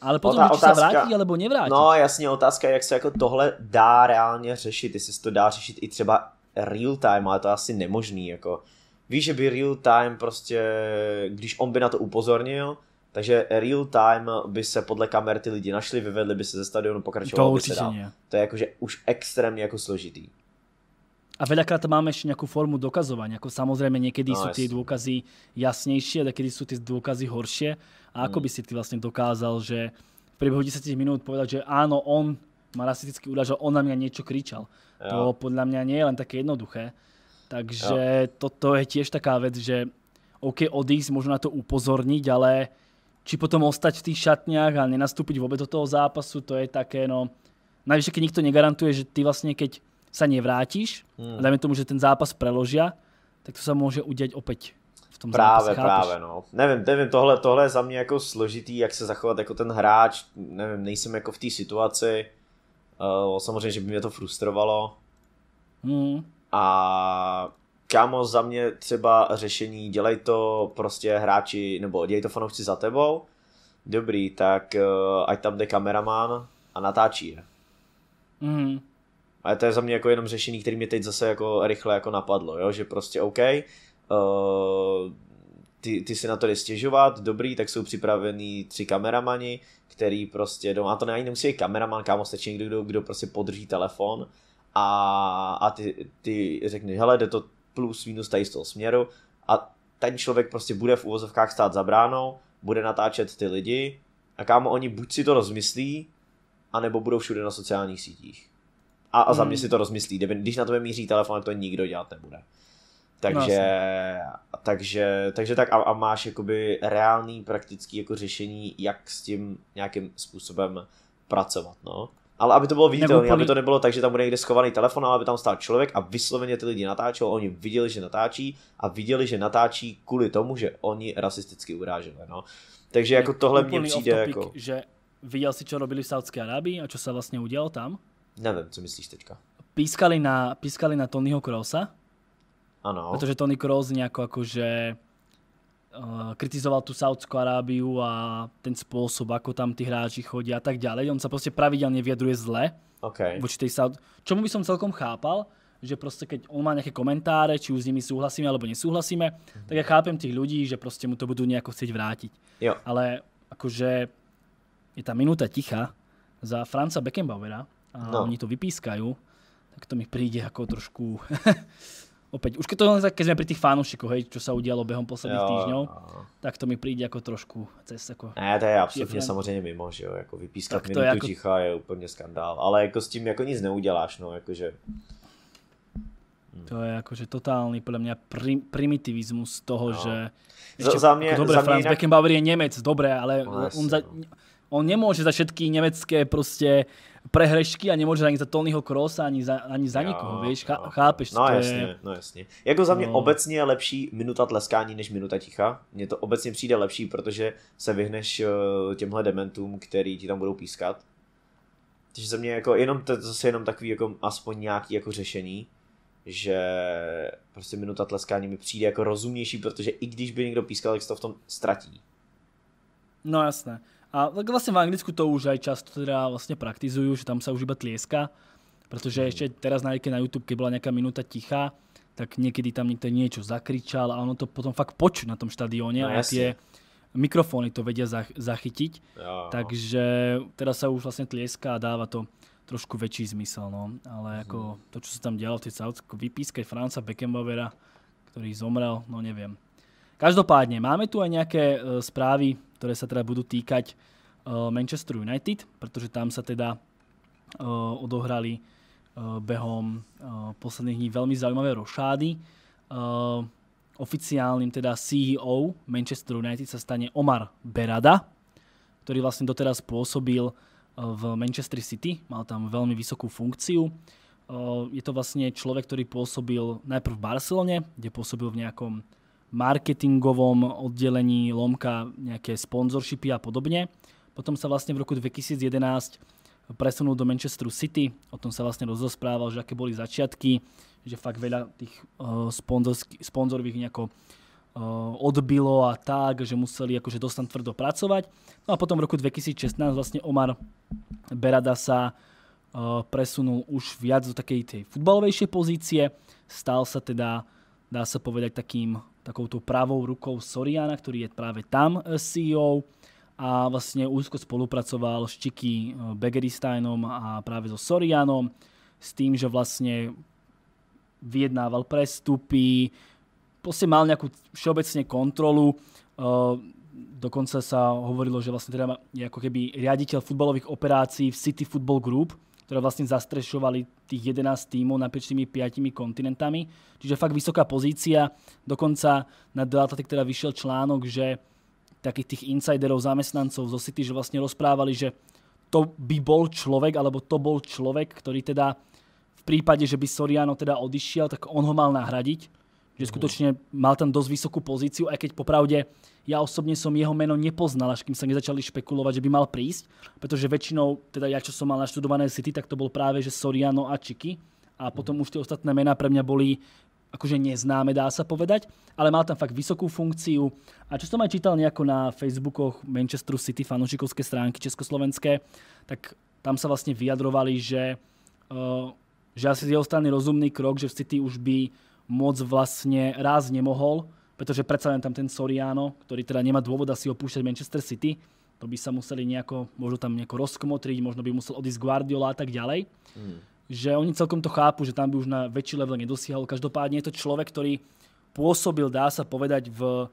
ale potom Ota, otázka, se vrátí, alebo nevrátí. No jasně, otázka jak se jako tohle dá reálně řešit, jestli se to dá řešit i třeba real time, ale to je asi nemožný, jako. Víš, že by real time prostě, když on by na to upozornil, takže real time by se podle kamer ty lidi našli, vyvedli by se ze stadionu, pokračovalo by se dál. To je jakože už extrémně jako složitý. A veľakrát máme ešte nejakú formu dokazovania. Ako samozrejme niekedy no, sú tie dôkazy jasnejšie, ale kedy sú tie dôkazy horšie. A ako mm. by si ty vlastne dokázal, že v priebehu 10 minút povedať, že áno, on ma rasisticky že on na mňa niečo kričal. Jo. To podľa mňa nie je len také jednoduché. Takže jo. toto je tiež taká vec, že OK, odísť, možno na to upozorniť, ale či potom ostať v tých šatniach a nenastúpiť vôbec do toho zápasu, to je také, no... Najvyššie, keď nikto negarantuje, že ty vlastne, keď sa nevrátiš, hmm. a dajme tomu, že ten zápas preložia, tak to sa může udělat opět. v tom právě, zápase, chápeš? právě, no. Nevím, nevím, tohle, tohle je za mě jako složitý, jak se zachovat jako ten hráč, nevím, nejsem jako v té situaci, uh, samozřejmě, že by mě to frustrovalo. Hmm. A kámo, za mě třeba řešení, dělej to prostě hráči, nebo dělej to fanoušci za tebou, dobrý, tak uh, ať tam jde kameraman a natáčí je. Mm. Ale to je za mě jako jenom řešení, který mě teď zase jako rychle jako napadlo, jo? že prostě OK, uh, ty, ty si na to jde stěžovat, dobrý, tak jsou připravení tři kameramani, který prostě doma a to ani nemusí být kameraman, kámo, stačí někdo, kdo, kdo prostě podrží telefon a, a ty, ty řekneš, hele, jde to plus, minus tady z toho směru a ten člověk prostě bude v úvozovkách stát za bránou, bude natáčet ty lidi a kámo, oni buď si to rozmyslí, anebo budou všude na sociálních sítích. A, a za mě hmm. si to rozmyslí. Kdyby, když na tebe míří telefon, to nikdo dělat nebude. Takže, no, takže, takže tak a, a máš jakoby reálný praktický jako řešení, jak s tím nějakým způsobem pracovat, no. Ale aby to bylo viditelné, aby to nebylo tak, že tam bude někde schovaný telefon, ale aby tam stál člověk a vysloveně ty lidi natáčel, oni viděli, že natáčí a viděli, že natáčí kvůli tomu, že oni rasisticky uráželi, no. Takže jako tohle mně přijde topic, jako... Že viděl si, co robili v Saudské Arábii a co se vlastně udělalo tam? Nevím, co myslíš teďka. Pískali na, pískali na Tonyho Krosa. Ano. Protože Tony Kroos nějak jakože eh, kritizoval tu Saudskou Arábiu a ten způsob, ako tam ty hráči chodí a tak dále. On se prostě pravidelně vyjadruje zle. Okay. Voči tej Saud... Čomu by som celkom chápal, že prostě keď on má nějaké komentáře, či už s nimi souhlasíme alebo nesouhlasíme, mm-hmm. tak já chápem těch lidí, že prostě mu to budou nějak jako chcít vrátit. Jo. Ale jakože je ta minuta ticha za Franca Beckenbauera, a no. oni to vypískajú, tak to mi príde ako trošku... opäť, už keď, to, keď sme pri tých fanúšikoch, hej, čo sa udialo behom posledných jo, týždňov, jo. tak to mi přijde jako trošku cez jako... Ne, to je absolutně samozřejmě mimo, že jo, jako vypískat tak to minutu jako- ticha je úplně skandál, ale jako s tím jako nic neuděláš, no, jakože... To je jakože totální, podle mě, prim, primitivismus toho, no. že... Ještě, za, za mě, jako za Franz Beckenbauer je Němec, dobré, ale no, on, za, no. on nemůže za všetky německé prostě prehrešky a nemôžeš ani za Tonyho Crossa, ani za, ani za jo, nikoho, víš, jo. chápeš? No to jasně, je... no jasně. Jako za mě no. obecně je lepší minuta tleskání než minuta ticha. Mně to obecně přijde lepší, protože se vyhneš eh, těmhle dementům, který ti tam budou pískat. Takže za mě jako jenom to zase jenom takový jako aspoň nějaký jako řešení, že prostě minuta tleskání mi přijde jako rozumnější, protože i když by někdo pískal, tak se to v tom ztratí. No jasné. A tak vlastne v Anglicku to už aj často teda vlastne praktizujú, že tam sa už iba tlieska, protože ještě teraz na, na YouTube, keď byla nějaká minuta tichá, tak někdy tam někdo něco zakričal a ono to potom fakt počuť na tom štadióne no a tie mikrofóny to vedia zach zachytiť. Takže teraz sa už vlastně tlieska a dáva to trošku větší zmysel, no. Ale jako mhm. to, co se tam dělalo v té Saudsku, vypískaj Franca Beckenbauera, který zomrel, no nevím. Každopádne, máme tu aj nejaké správy, eh, ktoré sa teda budú týkať uh, eh, Manchester United, pretože tam sa teda eh, odohrali uh, behom uh, posledných dní veľmi zaujímavé rošády. oficiálnym teda CEO Manchester United sa stane Omar Berada, ktorý vlastne doteraz pôsobil uh, v Manchester City, mal tam veľmi vysokú funkciu. je to vlastne človek, ktorý pôsobil najprv v Barcelone, kde pôsobil v nejakom marketingovom oddělení, Lomka nějaké sponsorshipy a podobně. Potom se vlastne v roku 2011 presunul do Manchesteru City, o tom sa vlastne rozosprával, že jaké byly začátky, že fakt veľa těch uh, sponzorových nejako eh, odbilo a tak, že museli jakože dosť tam tvrdo pracovať. No a potom v roku 2016 vlastně Omar Berada sa eh, presunul už viac do takej tej futbalovejšej pozície, stal sa teda dá se povedať takým takouto pravou rukou Soriana, ktorý je práve tam eh, CEO a vlastne úzko spolupracoval s Čiky eh, Begeristajnom a práve so Sorianom s tým, že vlastne vyjednával prestupy, proste mal nejakú všeobecne kontrolu, eh, dokonca sa hovorilo, že vlastne teda je ako keby riaditeľ futbalových operácií v City Football Group, ktoré vlastne zastrešovali tých 11 týmov naprieč tými 5 kontinentami. Čiže fakt vysoká pozícia. Dokonca na The Athletic teda vyšiel článok, že takých tých insiderov, zamestnancov zo City, že vlastne rozprávali, že to by bol človek, alebo to bol človek, ktorý teda v prípade, že by Soriano teda odišiel, tak on ho mal nahradiť že skutočne mal tam dosť vysokú pozíciu, aj keď popravde ja osobne som jeho meno nepoznal, až kým sa nezačali špekulovať, že by mal prísť, pretože väčšinou, teda ja čo som mal naštudované City, tak to bol práve že Soriano a Čiki a potom už tie ostatné mená pre mňa boli akože neznáme, dá sa povedať, ale mal tam fakt vysokú funkciu. A čo som aj čítal nejako na Facebookoch Manchesteru City, fanošikovské stránky československé, tak tam sa vlastne vyjadrovali, že, eh, že asi z jeho strany rozumný krok, že v City už by moc vlastně raz nemohol, pretože predsa len tam ten Soriano, ktorý teda nemá dôvoda si opúšťať Manchester City, to by sa museli nejako, možno tam nejako rozkmotriť, možno by musel odísť Guardiola a tak ďalej. Mm. Že oni celkom to chápu, že tam by už na väčší level nedosiahol. Každopádne je to človek, ktorý pôsobil, dá sa povedať, v,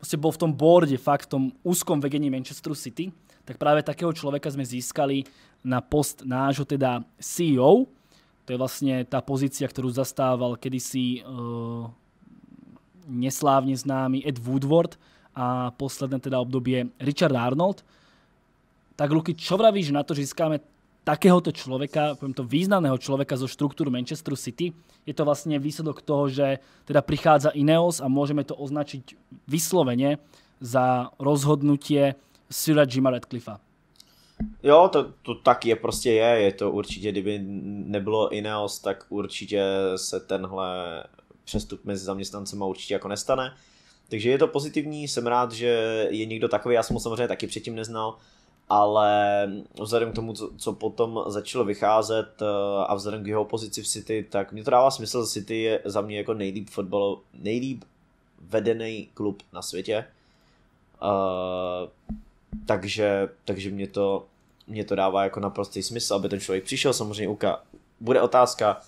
proste bol v tom boarde, fakt v tom úzkom vedení Manchesteru City, tak práve takého človeka sme získali na post nášho teda CEO, to je vlastně ta pozice, kterou zastával kedysi uh, eh, neslávne známy Ed Woodward a posledné teda obdobie Richard Arnold. Tak Luky, čo vravíš na to, že získame takéhoto človeka, poviem to významného človeka zo štruktúru Manchesteru City. Je to vlastne výsledok toho, že teda prichádza Ineos a môžeme to označiť vyslovene za rozhodnutie Sira Jima Radcliffa. Jo, to, to tak je, prostě je, je to určitě, kdyby nebylo Ineos, tak určitě se tenhle přestup mezi zaměstnancema určitě jako nestane. Takže je to pozitivní, jsem rád, že je někdo takový, já jsem ho samozřejmě taky předtím neznal, ale vzhledem k tomu, co, co potom začalo vycházet eh, a vzhledem k jeho pozici v City, tak mě to dává smysl, City je za mě jako nejlíp fotbalo, nejlíp vedený klub na světě. Uh, takže, takže mě, to, mě to dává jako naprostý smysl, aby ten člověk přišel. Samozřejmě uka, bude otázka,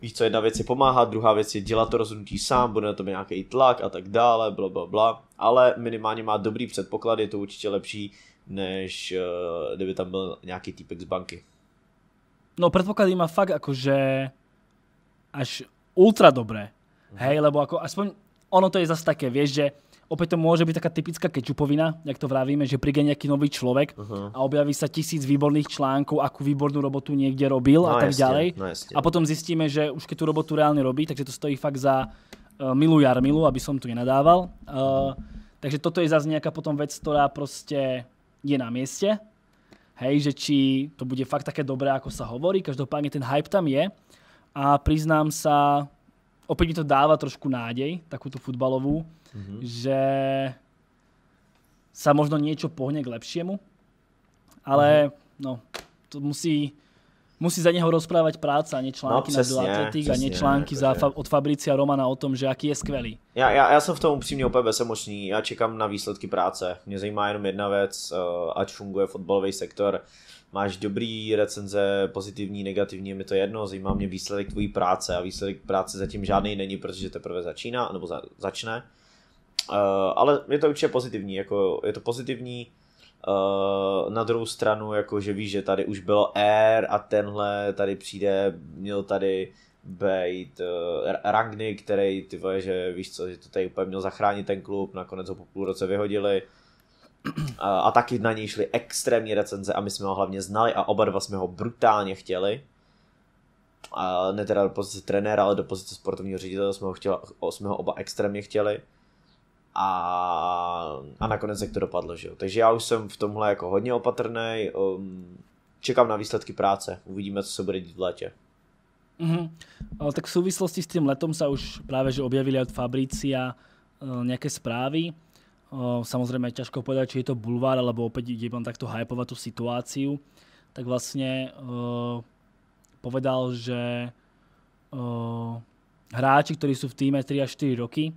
víš co, jedna věc je pomáhat, druhá věc je dělat to rozhodnutí sám, bude na to nějaký tlak a tak dále, bla, bla, bla. Ale minimálně má dobrý předpoklad, je to určitě lepší, než uh, kdyby tam byl nějaký týpek z banky. No předpoklady má fakt jakože až ultra dobré. Mhm. Hej, lebo ako aspoň ono to je zase také, vieš, že opäť to môže byť taká typická kečupovina, jak to vravíme, že príde nejaký nový človek uh-huh. Mhm. a objaví sa tisíc výborných článkov, akú výbornú robotu niekde robil no a tak jasne, ďalej. No A potom zistíme, že už keď tú robotu reálne robí, takže to stojí fakt za uh, milu jarmilu, aby som tu nenadával. Uh, takže toto je zase nejaká potom vec, ktorá proste je na mieste. Hej, že či to bude fakt také dobré, ako sa hovorí. Každopádne ten hype tam je. A priznám sa, opäť mi to dáva trošku nádej, takúto futbalovú, Mhm. že sa možno niečo pohne k lepšiemu, ale mm-hmm. no, to musí, musí za neho rozprávať práca, nie články no, přesně, na Atletik a nie no, články za, od Fabricia Romana o tom, že jaký je skvělý. Já, já, já jsem v tom upřímně úplně bezemočný, já čekám na výsledky práce. Mě zajímá jenom jedna věc, eh, ať funguje fotbalový sektor, máš dobrý recenze, pozitivní, negativní, je mi to jedno, zajímá mě výsledek tvojí práce a výsledek práce zatím žádný není, protože teprve začíná, nebo za, začne. Eh, ale je to určitě pozitivní, jako je to pozitivní, eh, na druhou stranu, jako že víš, že tady už bylo R a tenhle tady přijde, měl tady být uh, eh, Rangnick, který ty vole, že víš co, že to tady úplně měl zachránit ten klub, nakonec ho po půl roce vyhodili. Uh, a taky na něj šly extrémní recenze a my jsme ho hlavně znali a oba dva jsme ho brutálně chtěli. A ne teda do pozice trenéra, ale do pozice sportovního ředitele jsme ho, chtěli, jsme ho oba extrémně chtěli a, a nakonec jak to dopadlo, že jo. Takže já už jsem v tomhle jako hodně opatrný. Um, čekám na výsledky práce, uvidíme, co se bude dít v létě. Mm-hmm. tak v souvislosti s tím letom se už právě, že objavili od Fabricia uh, nejaké správy. Uh, samozřejmě je ťažko povedať, či je to bulvár, alebo opět ide on takto hypovať tu situaci. Tak vlastně o, uh, povedal, že hráči, kteří jsou v týme 3 až 4 roky,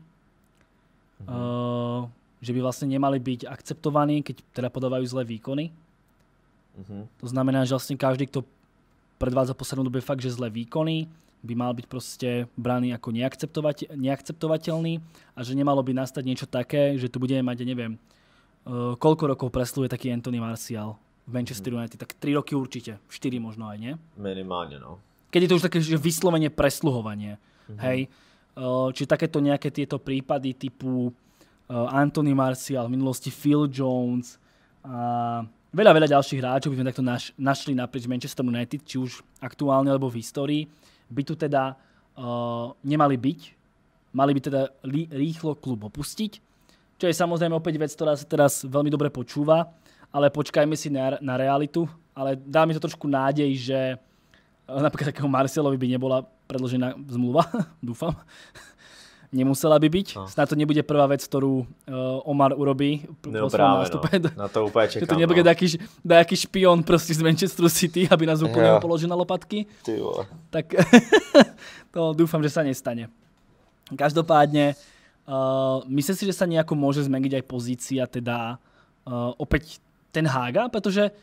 Mhm. Eh, že by vlastně nemali být akceptovaní, keď teda podávají zlé výkony. Mm-hmm. To znamená, že vlastně každý, kto predvádza v poslednom dobe fakt, že zlé výkony, by mal být prostě braný jako neakceptovatelný a že nemalo by nastat něco také, že tu budeme mať, neviem, uh, eh, koľko rokov presluje taký Anthony Martial v Manchester mm. United, tak 3 roky určitě, 4 možno aj, nie? Minimálne, no. Keď je to už také že vyslovene presluhovanie, mm-hmm. hej, Eh, či takéto nejaké tieto prípady typu eh, Anthony Martial, v minulosti Phil Jones a veľa, veľa ďalších hráčov by sme takto naš, našli naprieč Manchester United, či už aktuálne alebo v histórii, by tu teda uh, nemali byť. Mali by teda li, rýchlo klub opustiť, čo je samozrejme opäť vec, ktorá sa teraz veľmi dobre počúva, ale počkajme si na, na realitu, ale dá mi to trošku nádej, že napríklad takého Marcelovi by nebola predložená zmluva, dúfam. Nemusela by byť. No. Snad to nebude prvá vec, ktorú uh, eh, Omar urobí no, po No. Na to úplne čekám. Je to nebude no. nejaký, nejaký špion proste z Manchesteru City, aby nás úplne ja. položil na lopatky. Ty vole. Tak to dúfam, že sa nestane. Každopádne, uh, myslím si, že sa nejako môže zmeniť aj pozícia teda uh, eh, opäť ten Haga, pretože uh,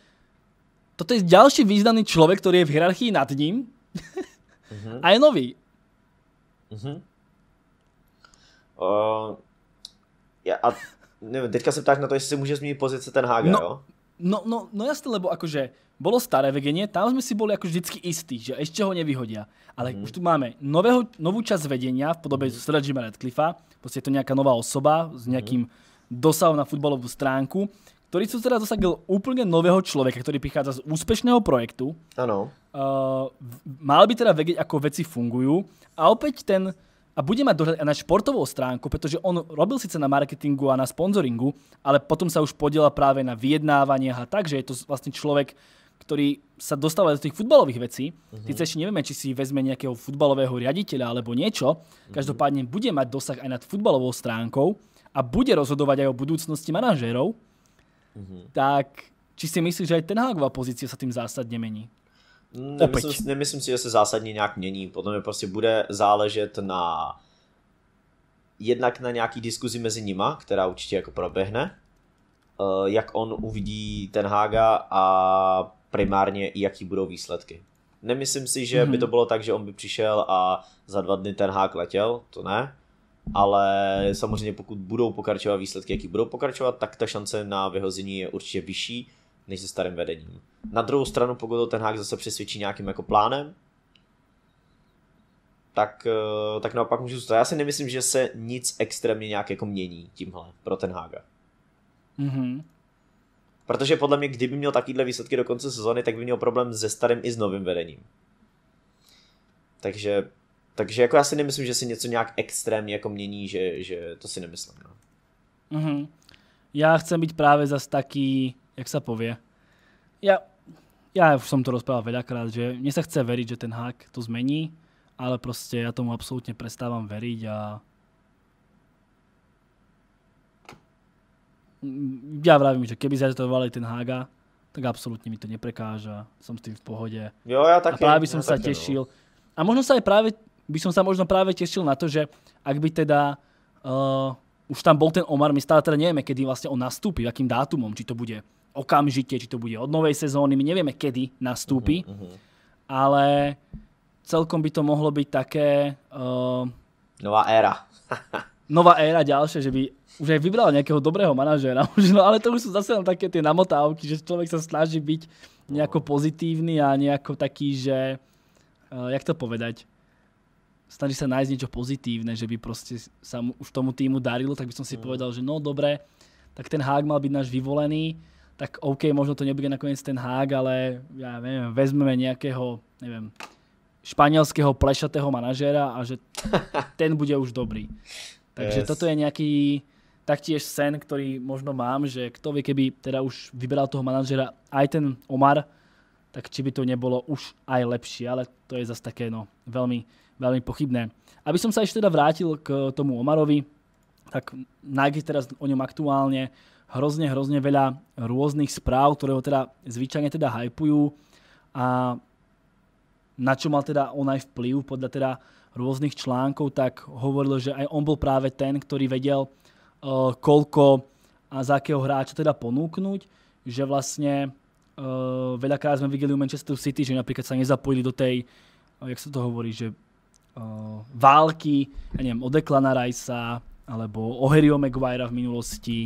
toto je ďalší významný člověk, který je v hierarchii nad ním uh-huh. a je nový. Uh-huh. Uh, ja, a neviem, teďka se ptáš na to, jestli se může změnit pozice ten Haga, no, jo? No, no, no jasne, lebo jakože bylo staré vedení, tam jsme si byli ako vždycky istí, že ešte ho nevyhodia. Ale mm. už tu máme nového, novou časť vedení, v podobě mm. Sir Jima Radcliffa, proste je to nějaká nová osoba s mhm. nejakým mm. dosahom na fotbalovou stránku ktorý som teda zasadil úplne nového človeka, ktorý prichádza z úspešného projektu. Áno. Eh, mal by teda vedieť, ako veci fungujú. A opäť ten, a bude mať dohľad aj na športovou stránku, pretože on robil síce na marketingu a na sponzoringu, ale potom sa už podiela práve na vyjednávaniach a tak, že je to vlastne človek, ktorý sa dostáva do tých futbalových vecí. Uh-huh. Mhm. Ty ešte nevieme, či si vezme nejakého futbalového riaditeľa alebo niečo. Mhm. Každopádne bude mať dosah aj nad futbalovou stránkou a bude rozhodovať aj o budúcnosti manažérov. Mm-hmm. tak či si myslíš, že aj ten Hagova pozície sa tým zásadne mení? Nemyslím, Opäť. nemyslím si, že se zásadně nějak mění. Potom je prostě bude záležet na jednak na nějaký diskuzi mezi nima, která určitě jako proběhne, e, jak on uvidí ten Haga a primárně i jaký budou výsledky. Nemyslím si, že by mhm. to bylo tak, že on by přišel a za dva dny ten hák letěl, to ne ale samozřejmě pokud budou pokračovat výsledky, jaký budou pokračovat, tak ta šance na vyhození je určitě vyšší než se starým vedením. Na druhou stranu, pokud to ten hák zase přesvědčí nějakým jako plánem, tak, eh, tak naopak můžu zůstat. Já si nemyslím, že se nic extrémně nějak jako mění tímhle pro ten Haga. Mm-hmm. Protože podle mě, kdyby měl takovýhle výsledky do konce sezóny, tak by měl problém se starým i s novým vedením. Takže takže jako já si nemyslím, že si něco nějak extrémně jako mění, že, že to si nemyslím. No. Mm-hmm. Já chcem být právě zas taký, jak se pově. Já, já už jsem to rozprával veľakrát, že mně se chce veriť, že ten hack to změní, ale prostě já tomu absolutně přestávám veriť a mm, já vravím, že keby zažadovali ten Haga, tak absolutně mi to neprekáža, Jsem s tím v pohodě. Jo, já taky. A právě jsem se no. těšil. A možno sa aj práve by som sa možno práve tešil na to, že ak by teda uh, už tam bol ten Omar, my stále teda nevieme, kedy vlastne on nastúpi, akým dátumom, či to bude okamžite, či to bude od novej sezóny, my nevieme, kedy nastúpi, uh-huh, uh-huh. ale celkom by to mohlo byť také... Uh, nová éra. nová éra ďalšia, že by už aj vybral nejakého dobrého manažéra, možno, ale to už sú zase len také tie namotávky, že človek sa snaží byť nejako no. pozitívny a nejako taký, že, uh, jak to povedať, snaží sa nájsť niečo pozitívne, že by proste sa mu, už tomu týmu darilo, tak by som si mm. povedal, že no dobre, tak ten Hák mal byť náš vyvolený, tak OK, možno to nebude nakoniec ten Hák, ale ja neviem, vezmeme nejakého, neviem, španielského plešatého manažéra a že ten bude už dobrý. Takže yes. toto je nejaký taktiež sen, ktorý možno mám, že kto vie, keby teda už vybral toho manažera aj ten Omar, tak či by to nebolo už aj lepšie, ale to je zase také no, veľmi velmi pochybné. Aby som sa ešte teda vrátil k tomu Omarovi, tak Nike teraz o ňom aktuálne hrozne, hrozne veľa rôznych správ, ktoré ho teda zvyčajne teda hypujú a na čo mal teda on aj vplyv podľa teda rôznych článkov, tak hovoril, že aj on bol práve ten, ktorý vedel, uh, koľko a za akého hráča teda ponúknuť, že vlastne uh, veľakrát sme videli u Manchester City, že napríklad sa nezapojili do tej, e, jak sa to hovorí, že uh, války, ja neviem, o Declana Ricea, alebo o Harryho Maguirea v minulosti,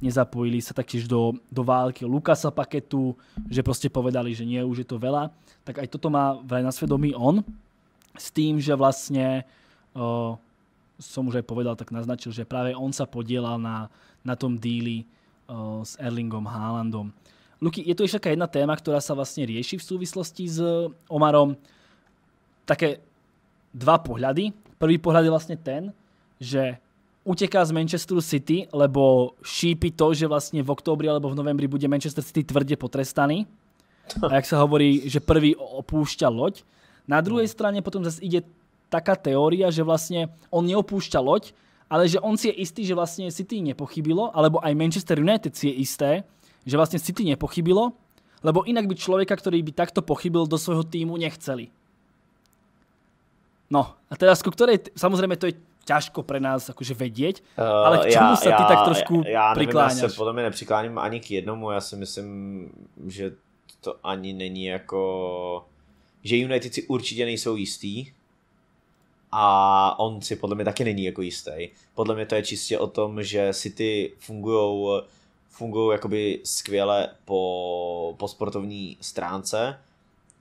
nezapojili sa taktiež do, do války o Lukasa Paketu, že proste povedali, že nie, už je to veľa, tak aj toto má vraj na svedomí on, s tým, že vlastne uh, som už aj povedal, tak naznačil, že práve on sa podielal na, na tom díli uh, s Erlingom Haalandom. Luky, je tu ešte taká jedna téma, ktorá sa vlastne rieši v súvislosti s Omarom. Také dva pohľady. Prvý pohľad je vlastne ten, že uteká z Manchesteru City, lebo šípi to, že vlastne v októbri alebo v novembri bude Manchester City tvrde potrestaný. A jak sa hovorí, že prvý opúšťa loď. Na druhej no. strane potom zase ide taká teória, že vlastne on neopúšťa loď, ale že on si je istý, že vlastne City nepochybilo, alebo aj Manchester United si je isté, že vlastne City nepochybilo, lebo inak by človeka, ktorý by takto pochybil, do svojho týmu nechceli. No a teraz ku ktorej, samozrejme to je ťažko pre nás akože vedieť, uh, ale k čemu já, ty tak trošku já, já nevím, přikláňáš? Já se podle mě nepřikláním ani k jednomu, já si myslím, že to ani není jako, že United si určitě nejsou jistý a on si podle mě taky není jako jistý. Podle mě to je čistě o tom, že City fungujou eh, fungují jakoby skvěle po, po sportovní stránce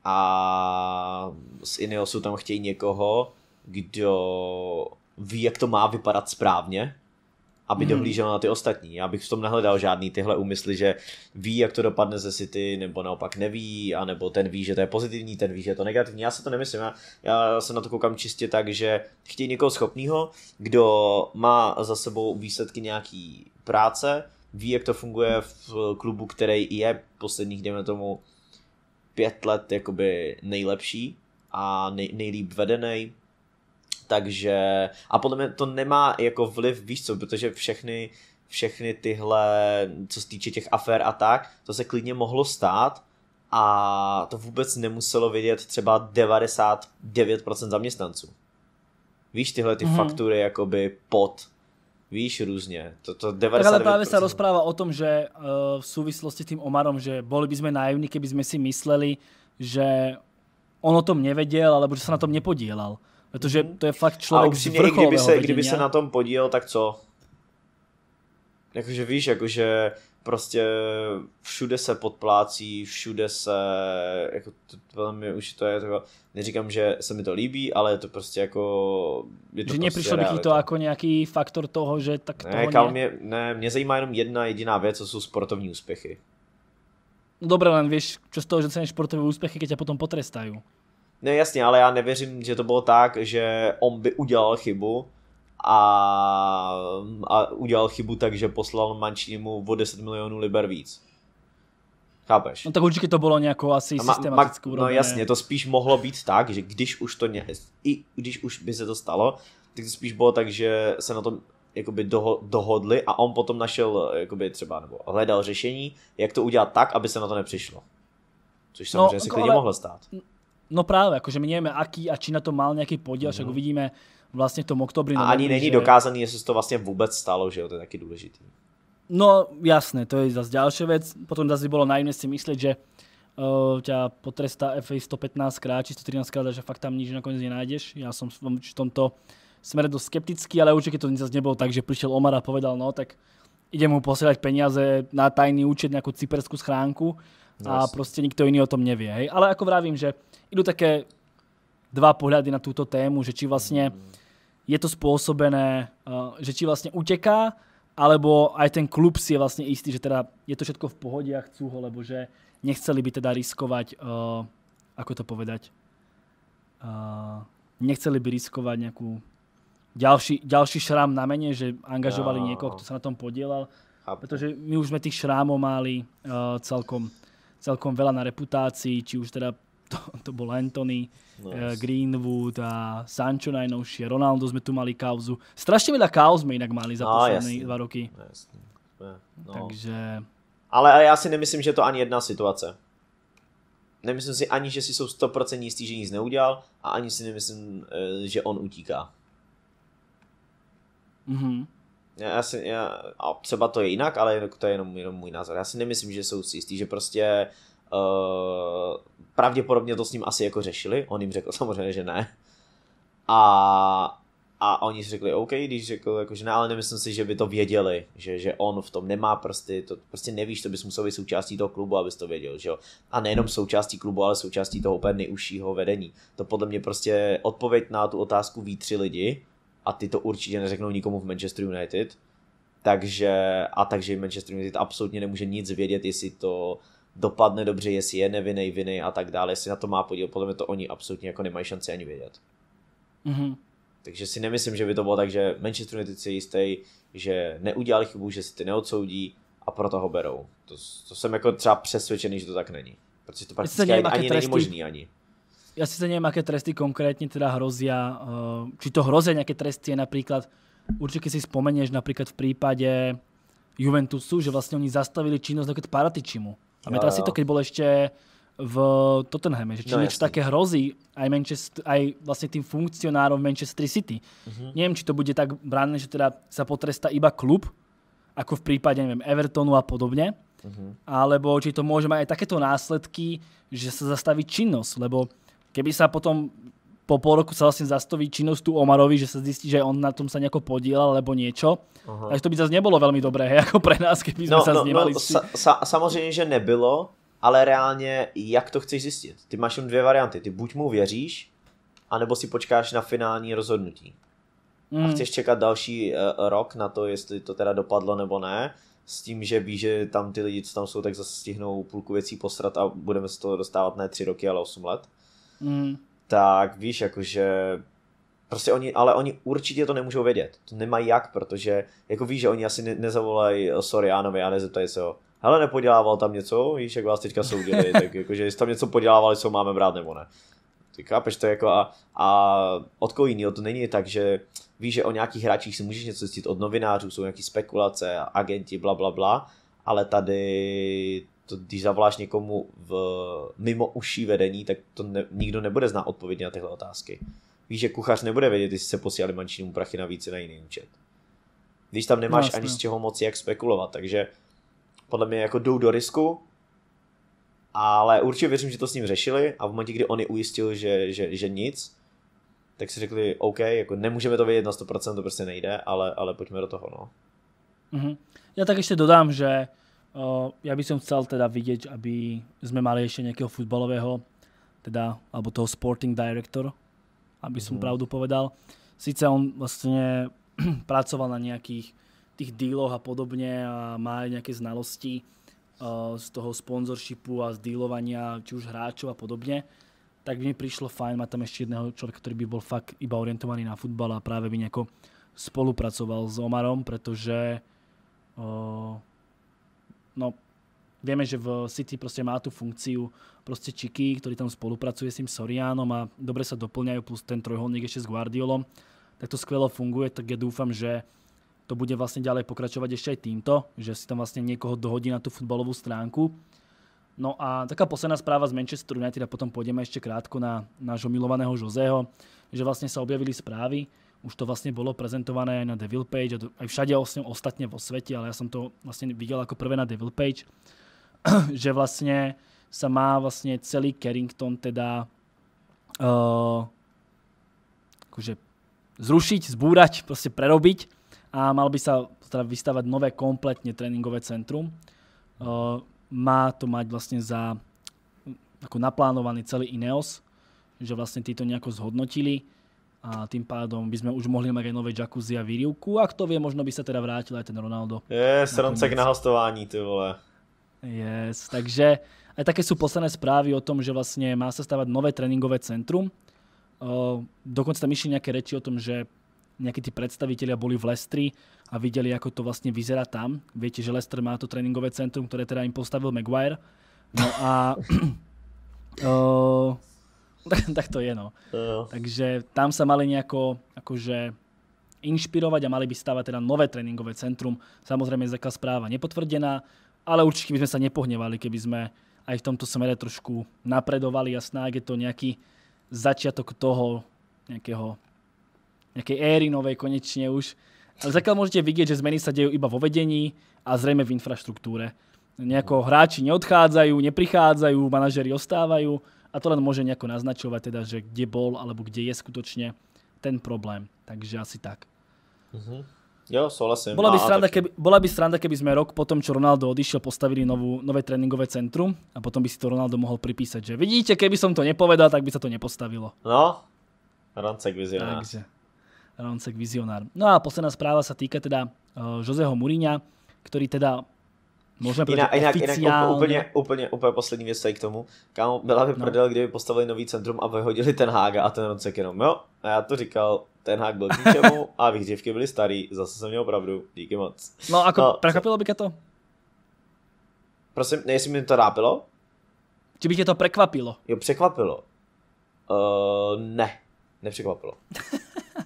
a z Ineosu tam chtějí někoho, kdo ví, jak to má vypadat správně, aby hmm. dohlížel na ty ostatní. Já bych v tom nehledal žádný tyhle úmysly, že ví, jak to dopadne ze City, nebo naopak neví, a nebo ten ví, že to je pozitivní, ten ví, že je to negativní. Já se to nemyslím, já, já se na to koukám čistě tak, že chtějí někoho schopného, kdo má za sebou výsledky nějaký práce, ví, jak to funguje v klubu, který je posledních, dejme tomu, pět let jakoby nejlepší a nej, nejlíp vedený. Takže, a podle mě to nemá jako vliv, víš co, protože všechny, všechny tyhle, co se týče těch afér a tak, to se klidně mohlo stát a to vůbec nemuselo vidět třeba 99% zaměstnanců. Víš, tyhle ty mm-hmm. faktury jakoby pod Víš, různě. To, to 99%. Ale práve sa rozpráva o tom, že uh, v súvislosti s tým Omarom, že boli by sme naivní, keby sme si mysleli, že on o tom nevedel, alebo že sa na tom nepodílal. Protože mhm. to je fakt člověk A upřímně, z kdyby se, vedenia. kdyby se na tom podíl, tak co? Jakože víš, jakože prostě všude se podplácí, všude se, jako to, to mě už to je taková, neříkám, že se mi to líbí, ale je to prostě jako... Je to že prostě bych to jako nějaký faktor toho, že tak ne, toho kam mě, ne, mě zajímá jenom jedna jediná věc, co jsou sportovní úspěchy. No dobré, len víš, čo z toho, že ceneš sportovní úspěchy, když tě potom potrestají. Ne, jasně, ale já nevěřím, že to bylo tak, že on by udělal chybu, a, a udělal chybu tak, že poslal Mančímu o 10 milionů liber víc. Chápeš? No tak určitě to bylo nějakou asi ma, systematickou No jasně, to spíš mohlo být tak, že když už to ně, i když už by se to stalo, tak to spíš bylo tak, že se na tom jakoby doho, dohodli a on potom našel jakoby třeba, nebo hledal řešení, jak to udělat tak, aby se na to nepřišlo. Což samozřejmě no, se jako klidně mohlo stát. No právě, jakože my nevíme, aký a či na to mal nějaký podíl, mm-hmm. však mhm. uvidíme, vlastně v tom oktobri. A ani není že... dokázaný, jestli se to vlastně vůbec stalo, že jo, to je taky důležitý. No jasné, to je zase ďalšia věc. Potom zase by bolo naivné si myslieť, že uh, eh, ťa potrestá FA 115 krát či 113 krát a že fakt tam nič nakoniec nenájdeš. Ja som v tomto smere dosť skeptický, ale určite to zase nebolo tak, že prišiel Omar a povedal, no tak idem mu posílat peníze na tajný účet, nejakú cyperskú schránku a no, proste nikto iný o tom neví. Hej. Ale jako vravím, že idú také dva pohledy na tuto tému, že či vlastně mm je to způsobené, eh, že ti vlastně uteká, alebo aj ten klub si je vlastně jistý, že teda je to všetko v pohodě a chcú ho, lebo že nechceli by teda riskovať, uh, eh, ako to povedať, uh, nechceli by riskovať nějakou ďalší, ďalší šrám na mene, že angažovali no. někoho, kdo se na tom podielal, protože my už jsme tých šrámů mali uh, celkom, celkom veľa na reputácii, či už teda to, to bol Anthony, eh, no, yes. Greenwood a Sancho najnovšie, Ronaldo sme tu mali kauzu. Strašne veľa kauz sme inak mali za no, poslední dva roky. No, no. Takže... Ale já si nemyslím, že to ani jedna situace. Nemyslím si ani, že si jsou 100% jistý, že nic neudělal a ani si nemyslím, eh, že on utíká. Mm-hmm. Já, já si, já, a třeba to je jinak, ale to je jenom, jenom můj názor. Já si nemyslím, že jsou si jistý, že prostě Eh, pravděpodobně to s ním asi jako řešili, on jim řekl samozřejmě, že ne. A, a oni si řekli, OK, když řekl, jako, že ne, ale nemyslím si, že by to věděli, že, že on v tom nemá prsty, to prostě nevíš, to bys musel být součástí toho klubu, abys to věděl, že jo. A nejenom součástí klubu, ale součástí toho úplně nejužšího vedení. To podle mě prostě odpověď na tu otázku ví tři lidi a ty to určitě neřeknou nikomu v Manchester United. Takže, a takže Manchester United absolutně nemůže nic vědět, jestli to uh, dopadne dobře, jestli je nevinný, viny a tak dále, jestli na to má podíl, podle mě to oni absolutně jako nemají šanci ani vědět. Mm-hmm. Takže si nemyslím, že by to bylo tak, že Manchester United si jistý, že neudělali chybu, že si ty neodsoudí a proto ho berou. To, to jsem jako třeba přesvědčený, že to tak není. Protože to prakticky ani, ani není možný ani. Ja si neviem, aké tresty konkrétně, teda hrozia. Eh, či to hrozia nejaké tresty je například určitě si spomenieš například v případě Juventusu, že vlastně oni zastavili činnosť napríklad jako Paratičimu. Pamätal si to, keď bol ešte v Tottenhame, že či no, niečo jasný. také hrozí aj, Manchester, aj vlastne tým funkcionárom Manchester City. Uh-huh. Mhm. Neviem, či to bude tak brané, že teda sa potrestá iba klub, ako v prípade neviem, Evertonu a podobne, uh-huh. alebo či to môže mať aj takéto následky, že sa zastaví činnosť, lebo keby sa potom po pol roku sa vlastne zastaví činnosť tu Omarovi, že sa zistí, že on na tom sa nejako podielal alebo niečo. Takže to by zase nebolo veľmi dobré, hej, ako pre nás, keby no, sme no, sa no, no snímali. samozřejmě, že nebylo, ale reálně, jak to chceš zjistit? Ty máš jen dvě varianty. Ty buď mu věříš, anebo si počkáš na finální rozhodnutí. A mm. chceš čekat další eh, rok na to, jestli to teda dopadlo nebo ne, s tím, že víš, že tam ty lidi, co tam jsou, tak zase stihnou půlku věcí posrat a budeme se to dostávat ne tři roky, ale osm let. Mm tak víš, jakože prostě oni, ale oni určitě to nemůžou vědět. To nemají jak, protože jako víš, že oni asi ne, nezavolají Sorianovi a nezeptají se ho. Hele, nepodělával tam něco, víš, jak vás teďka soudili, tak jakože jestli tam něco podělávali, co máme brát nebo ne. Ty chápeš to jako a, a od koho jiného to není tak, že víš, že o nějakých hráčích si můžeš něco zjistit od novinářů, jsou nějaké spekulace, agenti, bla, bla, bla, ale tady to, když zavoláš někomu v, mimo uší vedení, tak to ne, nikdo nebude znát odpovědi na tyhle otázky. Víš, že kuchař nebude vědět, jestli se posílali mančinům prachy navíc na jiný účet. Když tam nemáš no, ani z čeho moc jak spekulovat, takže podle mě jako jdou do risku, ale určitě věřím, že to s ním řešili a v momentě, kdy on je ujistil, že, že, že nic, tak si řekli, OK, jako nemůžeme to vědět na 100%, to prostě nejde, ale, ale pojďme do toho, no. Mm-hmm. Já tak ještě dodám, že Eh, já bych som chcel teda vidět, aby sme mali ešte nejakého futbalového, teda, alebo toho sporting director, aby jsem mm. pravdu povedal. Sice on vlastně pracoval na nějakých tých díloch a podobně a má nějaké znalosti uh, z toho sponzorshipu a z dílovania či už hráčov a podobně. tak by mi přišlo fajn mať tam ještě jedného človeka, který by byl fakt iba orientovaný na futbal a právě by nejako spolupracoval s Omarom, protože uh, no vieme, že v City proste má tú funkciu proste Čiky, ktorý tam spolupracuje s tým Sorianom a dobre sa doplňajú plus ten trojholník ešte s Guardiolom. Tak to skvelo funguje, tak ja dúfam, že to bude vlastne ďalej pokračovať ešte aj týmto, že si tam vlastne niekoho dohodí na tú futbalovú stránku. No a taká posledná správa z Manchester United a potom pôjdeme ešte krátko na nášho milovaného Joseho, že vlastne sa objavili správy, už to vlastně bylo prezentované na Devil Page a, to, a všade vlastně ostatně vo světě, ale já jsem to vlastně viděl jako prvé na Devil Page, že vlastně sa má vlastně celý Carrington teda uh, zrušit, zrušiť, prostě prerobit, a mal by se teda vystavať nové kompletně tréningové centrum. Uh, má to mať vlastně za jako naplánovaný celý Ineos, že vlastně ty to nejako zhodnotili a tým pádom by sme už mohli mať aj nové jacuzzi a výrivku a kto vie, možno by sa teda vrátil aj ten Ronaldo. Je, srncek na hostování, ty vole. Yes, takže aj také sú posledné správy o tom, že vlastne má sa stavať nové tréningové centrum. Uh, dokonce tam išli nejaké reči o tom, že nejakí tí predstavitelia boli v Lestri a videli, ako to vlastne vyzerá tam. Viete, že Lester má to tréningové centrum, ktoré teda im postavil Maguire. No a uh, tak to je, no. Jo. Takže tam sa mali nejako, akože inšpirovať a mali by stavať teda nové tréningové centrum. Samozrejme, taká správa nepotvrdená, ale určite by sme sa nepohnevali, keby sme aj v tomto smere trošku napredovali a snáď je to nejaký začiatok toho nejakého, nějaké éry novej konečne už. Ale zatiaľ môžete vidieť, že zmeny sa dejú iba vo vedení a zrejme v infraštruktúre. Nejako hráči neodchádzajú, neprichádzajú, manažeri ostávajú, a to len môže nejako naznačovať teda, že kde bol alebo kde je skutočne ten problém. Takže asi tak. mm Jo, souhlasím. Bola by, sranda, keby, bola by sranda, keby sme rok potom, čo Ronaldo odišiel, postavili novú, nové tréningové centrum a potom by si to Ronaldo mohol pripísať, že vidíte, keby som to nepovedal, tak by sa to nepostavilo. No, Roncek vizionár. Takže, Roncek vizionár. No a posledná správa sa týka teda uh, Joseho Muriňa, ktorý teda Možná jinak, jinak, jinak úplně, úplně, úplně poslední věc tady k tomu. Kámo, byla by no. prdel, kdyby postavili nový centrum a vyhodili ten Hága a ten Roncek jenom, jo, a já to říkal, ten hák byl k ničemu a vyhřívky byly starý, zase jsem měl pravdu, díky moc. No, jako no, prekvapilo by tě to? Prosím, ne, jestli mi to rápilo? Či by tě to překvapilo? Jo, překvapilo. Uh, ne, nepřekvapilo.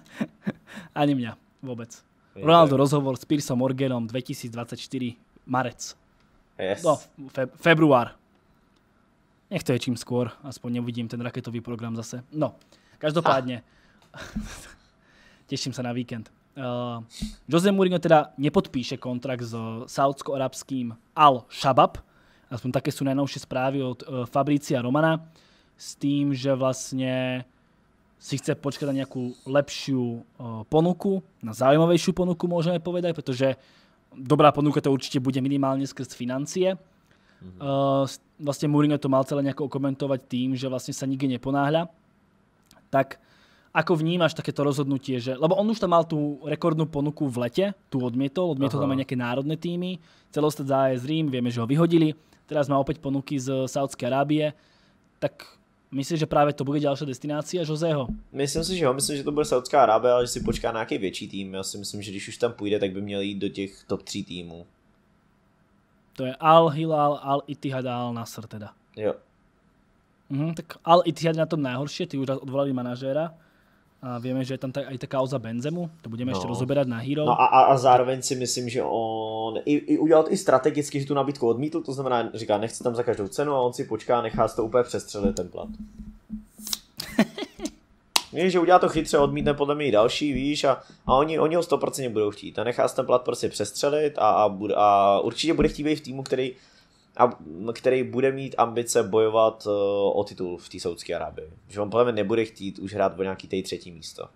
Ani mě, vůbec. Ronaldo rozhovor s Pearsom Morganom 2024, marec. Yes. No, fe- február. Nech to je čím skôr, aspoň nevidím ten raketový program zase. No, každopádně. Těším se na víkend. Uh, Jose Mourinho teda nepodpíše kontrakt s saudsko-arabským Al-Shabab, aspoň také jsou najnovšie zprávy od uh, Fabricia Romana, s tím, že vlastně si chce počkat na nějakou lepší uh, eh, ponuku, na zaujímavejšiu ponuku môžeme povedať, protože dobrá ponuka to určitě bude minimálne skrz financie. mm Uh, eh, vlastne Mourinho to mal celé nejako komentovat tým, že vlastne sa nikdy neponáhľa. Tak ako také to rozhodnutí, že, lebo on už tam mal tu rekordnou ponuku v lete, tu odmietol, odmietol tam aj nejaké národné týmy, celostat za AS Rím, víme, že ho vyhodili, teraz má opět ponuky z Saudské Arábie, tak Myslíš, že právě to bude další destinace Joseho? Myslím si, že jo, myslím, že to bude Saudská Arábie, ale že si počká na nějaký větší tým. Já si myslím, že když už tam půjde, tak by měl jít do těch top 3 týmů. To je Al Hilal, Al Ittihad a Al Nasr teda. Jo. Mhm, tak Al Ittihad na tom nejhorší, ty už odvolali manažéra. A vieme, že je tam ta, aj ta kauza Benzemu, to budeme no. ještě rozoberat na Hero. No a, zároveň si myslím, že on i, i udělal i strategicky, že tu nabídku odmítl, to znamená, říká, nechci tam za každou cenu a on si počká a nechá se to úplně přestřelit ten plat. Víš, že udělá to chytře, odmítne podle mě i další, víš, a, a oni, oni ho 100% budou chtít. A nechá se ten plat prostě přestřelit a, a, bude, a určitě bude chtít být v týmu, který který bude mít ambice bojovat eh, o titul v té Saudské Arábii. Že on podle mě nebude chtít už hrát o nějaký tej třetí místo.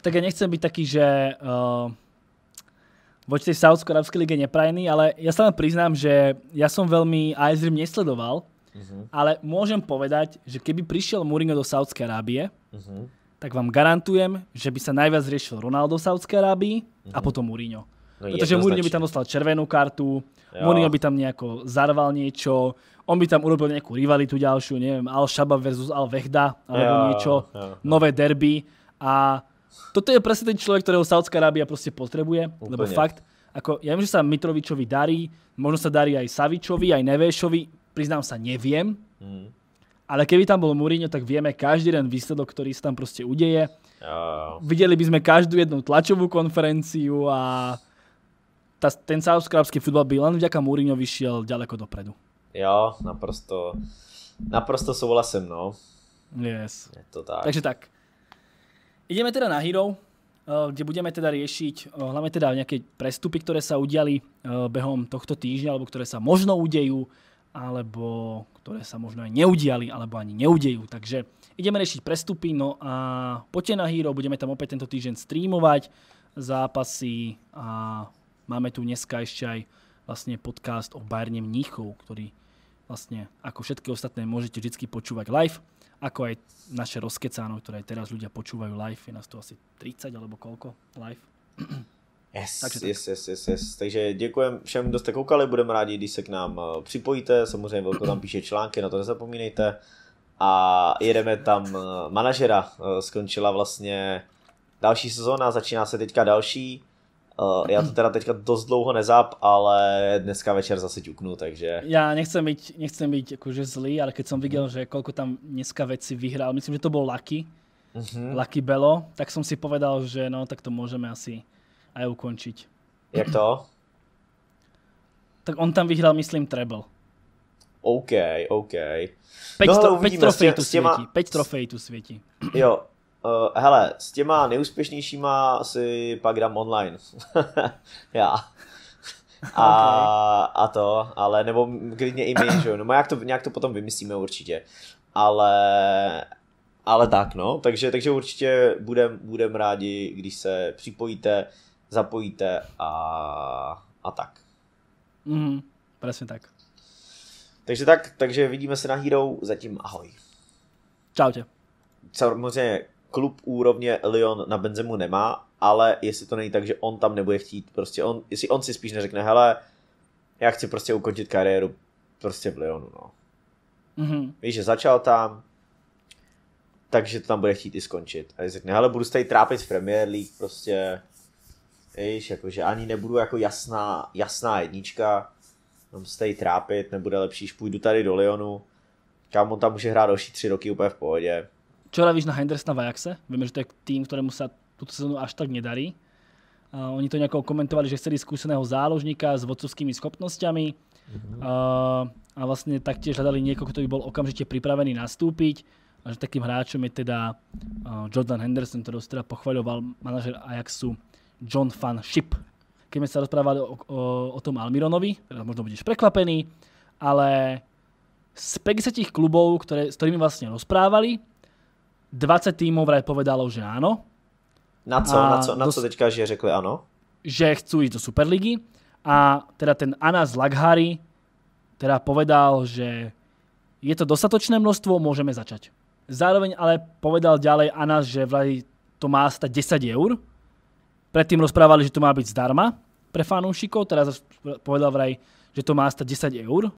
Tak ja nechcem byť taký, že uh, eh, voči tej Saudsko-Arabskej lige neprajný, ale já sa přiznám, že já jsem velmi AS Rim nesledoval, uh-huh. ale můžem povedať, že keby přišel Mourinho do saudské Arábie, uh-huh. tak vám garantujem, že by se najviac riešil Ronaldo v Saudskej Arábii uh-huh. a mhm. potom Mourinho. No Pretože Mourinho by tam dostal červenou kartu, jo. Moninga by tam nejako zarval niečo, on by tam urobil nejakú rivalitu ďalšiu, neviem, Al-Shaba versus Al-Vehda, alebo jo, niečo, jo, jo. nové derby a toto je presne ten človek, ktorého Saudská Arábia proste potrebuje, Úplne. lebo fakt, ako, ja viem, že sa Mitrovičovi darí, možno sa darí aj Savičovi, aj Nevešovi, priznám sa, neviem, mm. ale keby tam bol Mourinho, tak vieme každý den výsledok, ktorý sa tam proste udeje. Jo. Videli by sme každú jednu tlačovú konferenciu a tá, ten saudskrábsky futbal by len vďaka Múriňovi šiel ďaleko dopredu. Jo, naprosto, naprosto souhlasím, no. Yes. Je to tak. Takže tak. Ideme teda na Hero, eh, kde budeme teda riešiť eh, hlavne teda nejaké prestupy, ktoré sa udiali eh, behom tohto týždňa, alebo ktoré sa možno udejú, alebo ktoré sa možno aj neudiali, alebo ani neudejú. Takže ideme riešiť prestupy, no a poďte na Hero, budeme tam opäť tento týždeň streamovať zápasy a Máme tu dneska ešte aj vlastne podcast o Bárne Mníchov, ktorý vlastne ako všetky ostatné môžete vždy počúvať live, ako aj naše rozkecáno, ktoré teraz ľudia počúvajú live, je nás tu asi 30 alebo koľko live. Yes, Takže tak. yes, yes, yes, yes. Takže děkujeme všem, kdo jste koukali, budeme rádi, když se k nám eh, připojíte, samozřejmě Velko tam píše články, na to nezapomínejte. A jedeme tam eh, manažera, eh, skončila vlastně další sezóna, začíná se teďka další Eh, já to teda teďka dost dlouho nezap, ale dneska večer zase ťuknu, takže... Já nechcem být, nechcem být jakože zlý, ale keď jsem viděl, že koľko tam dneska veci vyhrál, myslím, že to byl Lucky, mm-hmm. Lucky Bello, tak jsem si povedal, že no, tak to můžeme asi aj ukončit. Jak to? tak on tam vyhrál, myslím, treble. OK, OK. 5 no, trofej tu světí. 5 trofej tu světí. Jo, Uh, hele, s těma neúspěšnějšíma si pak dám online. Já. A, a to, ale nebo klidně i my, že jo, no jak to, nějak to potom vymyslíme určitě, ale, ale tak no, takže, takže určitě budem, budem rádi, když se připojíte, zapojíte a, a tak. Mm, přesně tak. Takže tak, takže vidíme se na Hero, zatím ahoj. Čau tě. Samozřejmě klub úrovně Lyon na Benzemu nemá, ale jestli to není tak, že on tam nebude chtít, prostě on, jestli on si spíš neřekne, hele, já chci prostě ukončit kariéru prostě v Lyonu, no. Mm-hmm. Víš, že začal tam, takže to tam bude chtít i skončit. A jestli řekne, hele, budu se tady trápit v Premier League, prostě, víš, jakože ani nebudu jako jasná, jasná jednička, tam se tady trápit, nebude lepší, když půjdu tady do Lyonu, kam on tam může hrát další tři roky úplně v pohodě. Čo ravíš na Hendersona v Ajaxe? Vieme, že to je tým, ktorému sa túto sezónu až tak nedarí. Uh, oni to nejako komentovali, že chceli skúseného záložníka s vodcovskými schopnosťami mm-hmm. uh, a vlastne taktiež hľadali niekoho, kto by bol okamžite pripravený nastúpiť. A že takým hráčom je teda uh, Jordan Henderson, ktorého teda pochvaľoval manažer Ajaxu John Van Ship. Keď sme sa rozprávali o, o, o tom Almironovi, teda možno budeš prekvapený, ale z 50 klubov, ktoré, s ktorými vlastne rozprávali, 20 týmov vraj povedalo, že áno. Na co, na co, na co teďka, že řekli ano? Že chcú ísť do Superligy a teda ten Anas Laghari teda povedal, že je to dostatočné množstvo, môžeme začať. Zároveň ale povedal ďalej Anas, že vraj to má stať 10 eur. Predtým rozprávali, že to má byť zdarma pre fanúšikov, teraz povedal vraj, že to má stať 10 eur